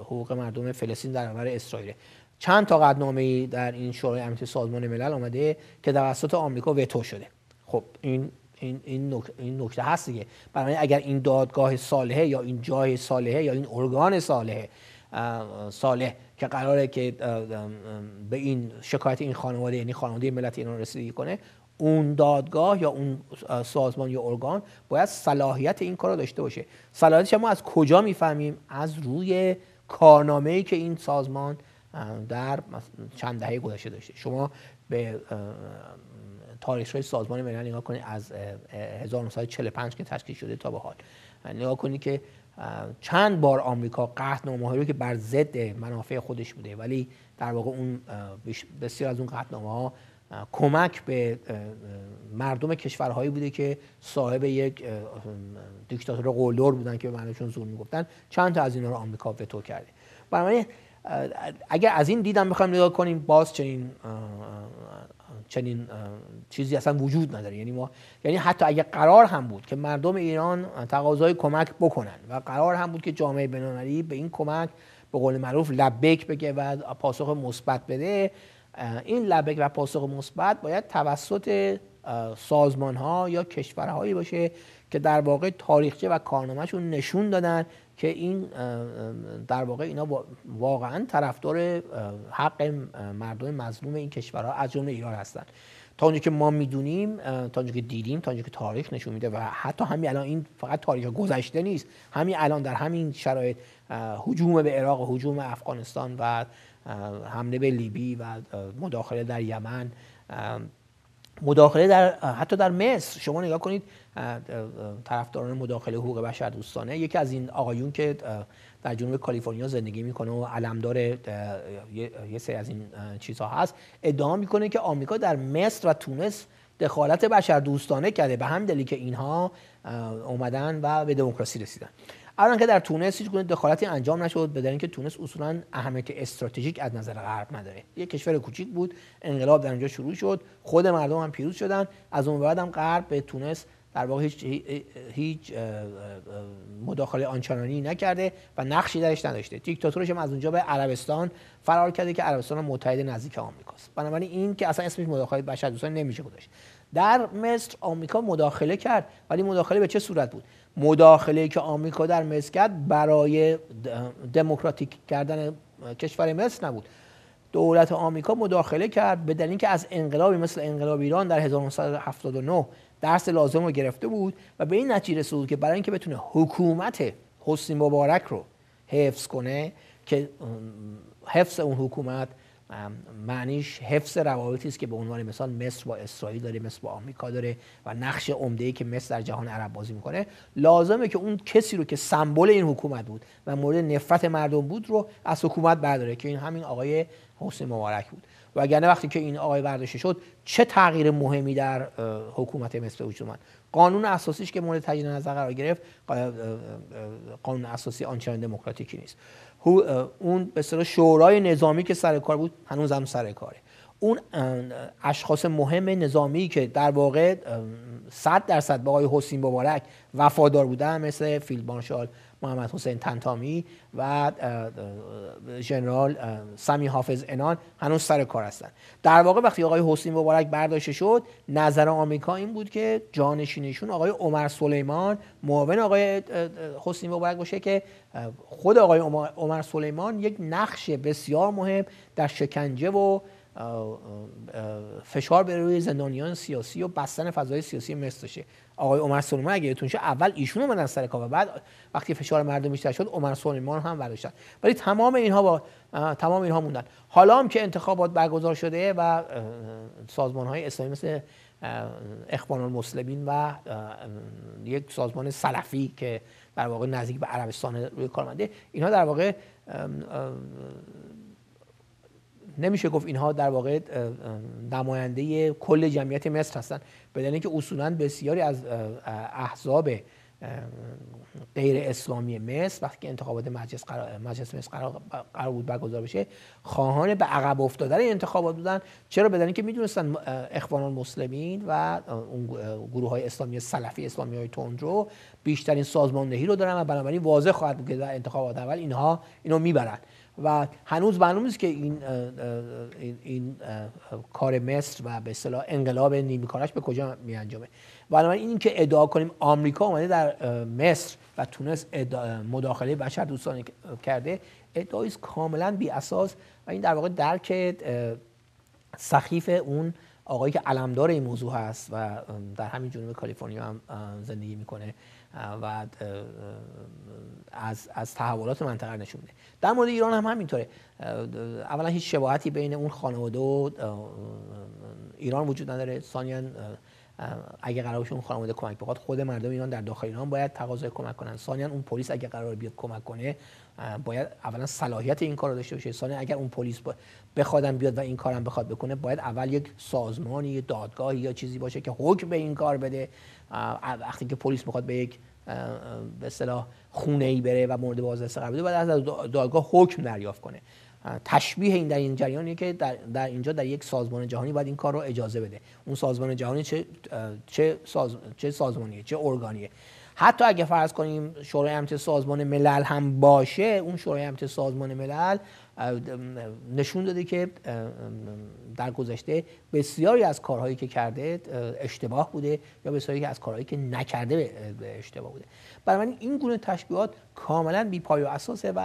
حقوق مردم فلسطین در برابر اسرائیل چند تا قدنامه ای در این شورای امنیت سازمان ملل آمده که توسط آمریکا وتو شده خب این این این نکته, این هست دیگه برای اگر این دادگاه صالحه یا این جای صالحه یا این ارگان صالحه صالح که قراره که به این شکایت این خانواده یعنی خانواده ملت ایران رسیدگی کنه اون دادگاه یا اون سازمان یا ارگان باید صلاحیت این کار داشته باشه صلاحیتش ما از کجا میفهمیم از روی کارنامه که این سازمان در چند دهه گذشته داشته شما به تاریخ های سازمان ملل نگاه کنید از 1945 که تشکیل شده تا به حال نگاه کنید که چند بار آمریکا قطعنامه‌هایی رو که بر ضد منافع خودش بوده ولی در واقع اون بسیار از اون ها کمک به مردم کشورهایی بوده که صاحب یک دیکتاتور قولور بودن که به معنیشون زور میگفتن چند تا از اینا رو آمریکا وتو کرده بنابراین اگر از این دیدم بخوایم نگاه کنیم باز چنین چنین چیزی اصلا وجود نداره یعنی ما یعنی حتی اگر قرار هم بود که مردم ایران تقاضای کمک بکنن و قرار هم بود که جامعه بنانری به این کمک به قول معروف لبک بگه و پاسخ مثبت بده این لبک و پاسخ مثبت باید توسط سازمان ها یا کشورهایی باشه که در واقع تاریخچه و کارنامهشون نشون دادن که این در واقع اینا واقعا طرفدار حق مردم مظلوم این کشورها از جمله ایران هستند تا اونجا که ما میدونیم تا اونجا که دیدیم تا اونجا که تاریخ نشون میده و حتی همین الان این فقط تاریخ گذشته نیست همین الان در همین شرایط هجوم به عراق هجوم افغانستان و حمله به لیبی و مداخله در یمن مداخله در حتی در مصر شما نگاه کنید طرفداران مداخله حقوق بشر دوستانه یکی از این آقایون که در جنوب کالیفرنیا زندگی میکنه و علمدار یه سری از این چیزها هست ادعا میکنه که آمریکا در مصر و تونس دخالت بشر دوستانه کرده به هم دلی که اینها اومدن و به دموکراسی رسیدن اولا که در تونس هیچ گونه دخالتی انجام نشد به که تونس اصولا اهمیت استراتژیک از نظر غرب نداره یک کشور کوچیک بود انقلاب در اونجا شروع شد خود مردم هم پیروز شدن از اون بعد هم غرب به تونس در واقع هیچ, هیچ مداخله آنچنانی نکرده و نقشی درش نداشته دیکتاتورش هم از اونجا به عربستان فرار کرده که عربستان متحد نزدیک آمریکاست بنابراین این که اصلا اسمش مداخله دوستان نمیشه گذاشت در مصر آمریکا مداخله کرد ولی مداخله به چه صورت بود مداخله که آمریکا در مصر کرد برای دموکراتیک کردن کشور مصر نبود دولت آمریکا مداخله کرد به دلیل که از انقلابی مثل انقلاب ایران در 1979 درس لازم رو گرفته بود و به این نتیجه رسید که برای اینکه بتونه حکومت حسین مبارک رو حفظ کنه که حفظ اون حکومت معنیش حفظ روابطی است که به عنوان مثال مصر با اسرائیل داره مصر با آمریکا داره و نقش عمده ای که مصر در جهان عرب بازی میکنه لازمه که اون کسی رو که سمبل این حکومت بود و مورد نفرت مردم بود رو از حکومت برداره که این همین آقای حسین مبارک بود و وگرنه وقتی که این آقای برداشته شد چه تغییر مهمی در حکومت مصر به وجود قانون اساسیش که مورد تجدید نظر قرار گرفت قانون اساسی آنچنان دموکراتیکی نیست اون به شورای نظامی که سر کار بود هنوز هم سر کاره اون اشخاص مهم نظامی که در واقع 100 درصد به آقای حسین مبارک وفادار بودن مثل فیلد مارشال محمد حسین تنتامی و جنرال سمی حافظ انان هنوز سر کار هستن در واقع وقتی آقای حسین مبارک برداشته شد نظر آمریکا این بود که جانشینشون آقای عمر سلیمان معاون آقای حسین مبارک باشه که خود آقای عمر سلیمان یک نقش بسیار مهم در شکنجه و فشار به روی زندانیان سیاسی و بستن فضای سیاسی مصر داشته آقای عمر سلیمان اگه یادتون اول ایشون اومدن سر کار و بعد وقتی فشار مردم بیشتر شد عمر سلیمان هم برداشتن ولی تمام اینها با تمام اینها موندن حالا هم که انتخابات برگزار شده و سازمان های اسلامی مثل اخوان المسلمین و یک سازمان سلفی که در واقع نزدیک به عربستان روی کارمنده اینها در واقع نمیشه گفت اینها در واقع نماینده کل جمعیت مصر هستن به اینکه اصولا بسیاری از احزاب غیر اسلامی مصر وقتی که انتخابات مجلس قرار مجلس مصر قرار, قرار بود برگزار بشه خواهان به عقب افتادن این انتخابات بودن چرا بدن که میدونستن اخوان المسلمین و اون گروه های اسلامی سلفی اسلامی های تندرو بیشترین سازماندهی رو دارن و بنابراین واضح خواهد بود که در انتخابات اول اینها اینو میبرن و هنوز معلوم نیست که این, این, کار مصر و به اصطلاح انقلاب نیمی کارش به کجا می انجامه بنابراین این که ادعا کنیم آمریکا اومده در مصر و تونست مداخله بشر دوستانه کرده ادعایی کاملا بی اساس و این در واقع درک سخیف اون آقایی که علمدار این موضوع هست و در همین جنوب کالیفرنیا هم زندگی میکنه و از, از تحولات منطقه نشون در مورد ایران هم همینطوره اولا هیچ شباهتی بین اون خانواده و ایران وجود نداره ثانیا اگه قرار باشه اون خانواده کمک بخواد خود مردم ایران در داخل ایران باید تقاضای کمک کنن ثانیا اون پلیس اگه قرار بیاد کمک کنه باید اولا صلاحیت این کار رو داشته باشه ثانیا اگر اون پلیس بخوادم بیاد و این کارم بخواد بکنه باید اول یک سازمانی دادگاهی یا چیزی باشه که حکم به این کار بده وقتی که پلیس میخواد به یک به اصطلاح خونه ای بره و مورد بازرسی قرار بده بعد از دادگاه حکم دریافت کنه تشبیه این در این جریانی که در, اینجا در یک سازمان جهانی باید این کار رو اجازه بده اون سازمان جهانی چه چه, ساز، چه سازمانیه چه ارگانیه حتی اگه فرض کنیم شورای امنیت سازمان ملل هم باشه اون شورای امنیت سازمان ملل نشون داده که در گذشته بسیاری از کارهایی که کرده اشتباه بوده یا بسیاری از کارهایی که نکرده اشتباه بوده بنابراین این گونه تشبیهات کاملا بی پای و اساسه و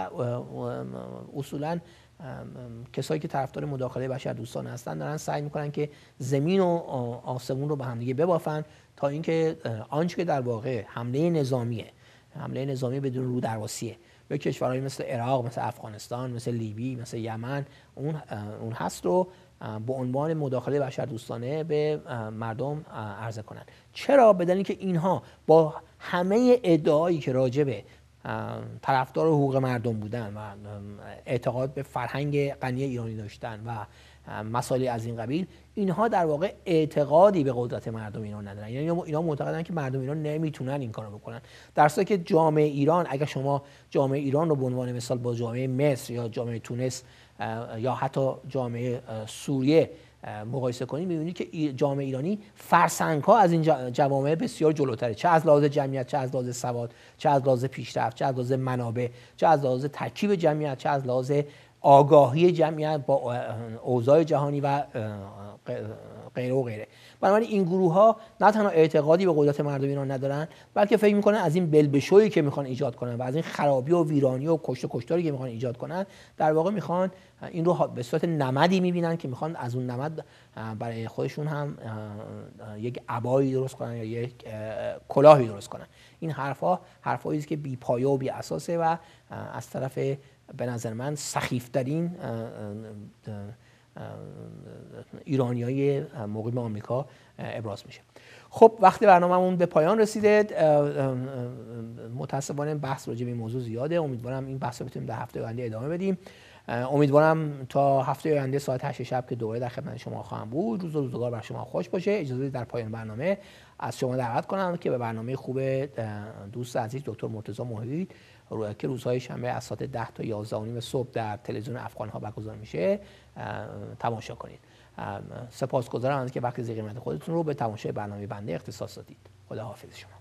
اصولا کسایی که طرفدار مداخله بشر دوستان هستن دارن سعی میکنن که زمین و آسمون رو به همدیگه ببافن تا اینکه آنچه که در واقع حمله نظامیه حمله نظامی بدون رودرواسیه به کشورهایی مثل عراق مثل افغانستان مثل لیبی مثل یمن اون اون هست رو به عنوان مداخله دوستانه به مردم عرضه کنند. چرا بدن که اینها با همه ادعایی که راجبه طرفدار حقوق مردم بودن و اعتقاد به فرهنگ غنی ایرانی داشتن و مسالی از این قبیل اینها در واقع اعتقادی به قدرت مردم ایران ندارن یعنی اینا معتقدن که مردم ایران نمیتونن این کارو بکنن در که جامعه ایران اگر شما جامعه ایران رو به عنوان مثال با جامعه مصر یا جامعه تونس یا حتی جامعه سوریه مقایسه کنید میبینید که جامعه ایرانی فرسنگ ها از این جوامع بسیار جلوتره چه از لحاظ جمعیت چه از لحاظ سواد چه از لحاظ پیشرفت چه از لحاظ منابع چه از لحاظ ترکیب جمعیت چه از لحاظ آگاهی جمعیت با اوضاع جهانی و غیره و غیره بنابراین این گروه ها نه تنها اعتقادی به قدرت مردم ایران ندارند بلکه فکر میکنن از این بلبشویی که میخوان ایجاد کنن و از این خرابی و ویرانی و کشت و کشتاری که میخوان ایجاد کنن در واقع میخوان این رو به صورت نمدی میبینن که میخوان از اون نمد برای خودشون هم یک عبایی درست کنن یا یک کلاهی درست کنن این حرفها حرفایی است که بی پایه و بی اساسه و از طرف به نظر من سخیفترین ایرانی های مقیم آمریکا ابراز میشه خب وقتی برنامهمون به پایان رسیده متاسفانه بحث راجع به این موضوع زیاده امیدوارم این بحث رو بتونیم در هفته آینده ادامه بدیم امیدوارم تا هفته آینده ساعت 8 شب که دوباره در خدمت شما خواهم بود روز و روزگار بر شما خوش باشه اجازه در پایان برنامه از شما دعوت کنم که به برنامه خوب دوست عزیز دکتر مرتضی موحدی رویا که روزهای شنبه از ساعت 10 تا 11 و صبح در تلویزیون افغان ها برگزار میشه تماشا کنید سپاسگزارم از که وقت قیمت خودتون رو به تماشای برنامه بنده اختصاص دادید خدا حافظ شما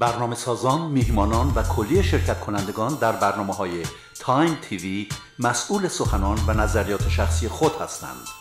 برنامه سازان، میهمانان و کلیه شرکت کنندگان در برنامه های تایم تیوی مسئول سخنان و نظریات شخصی خود هستند.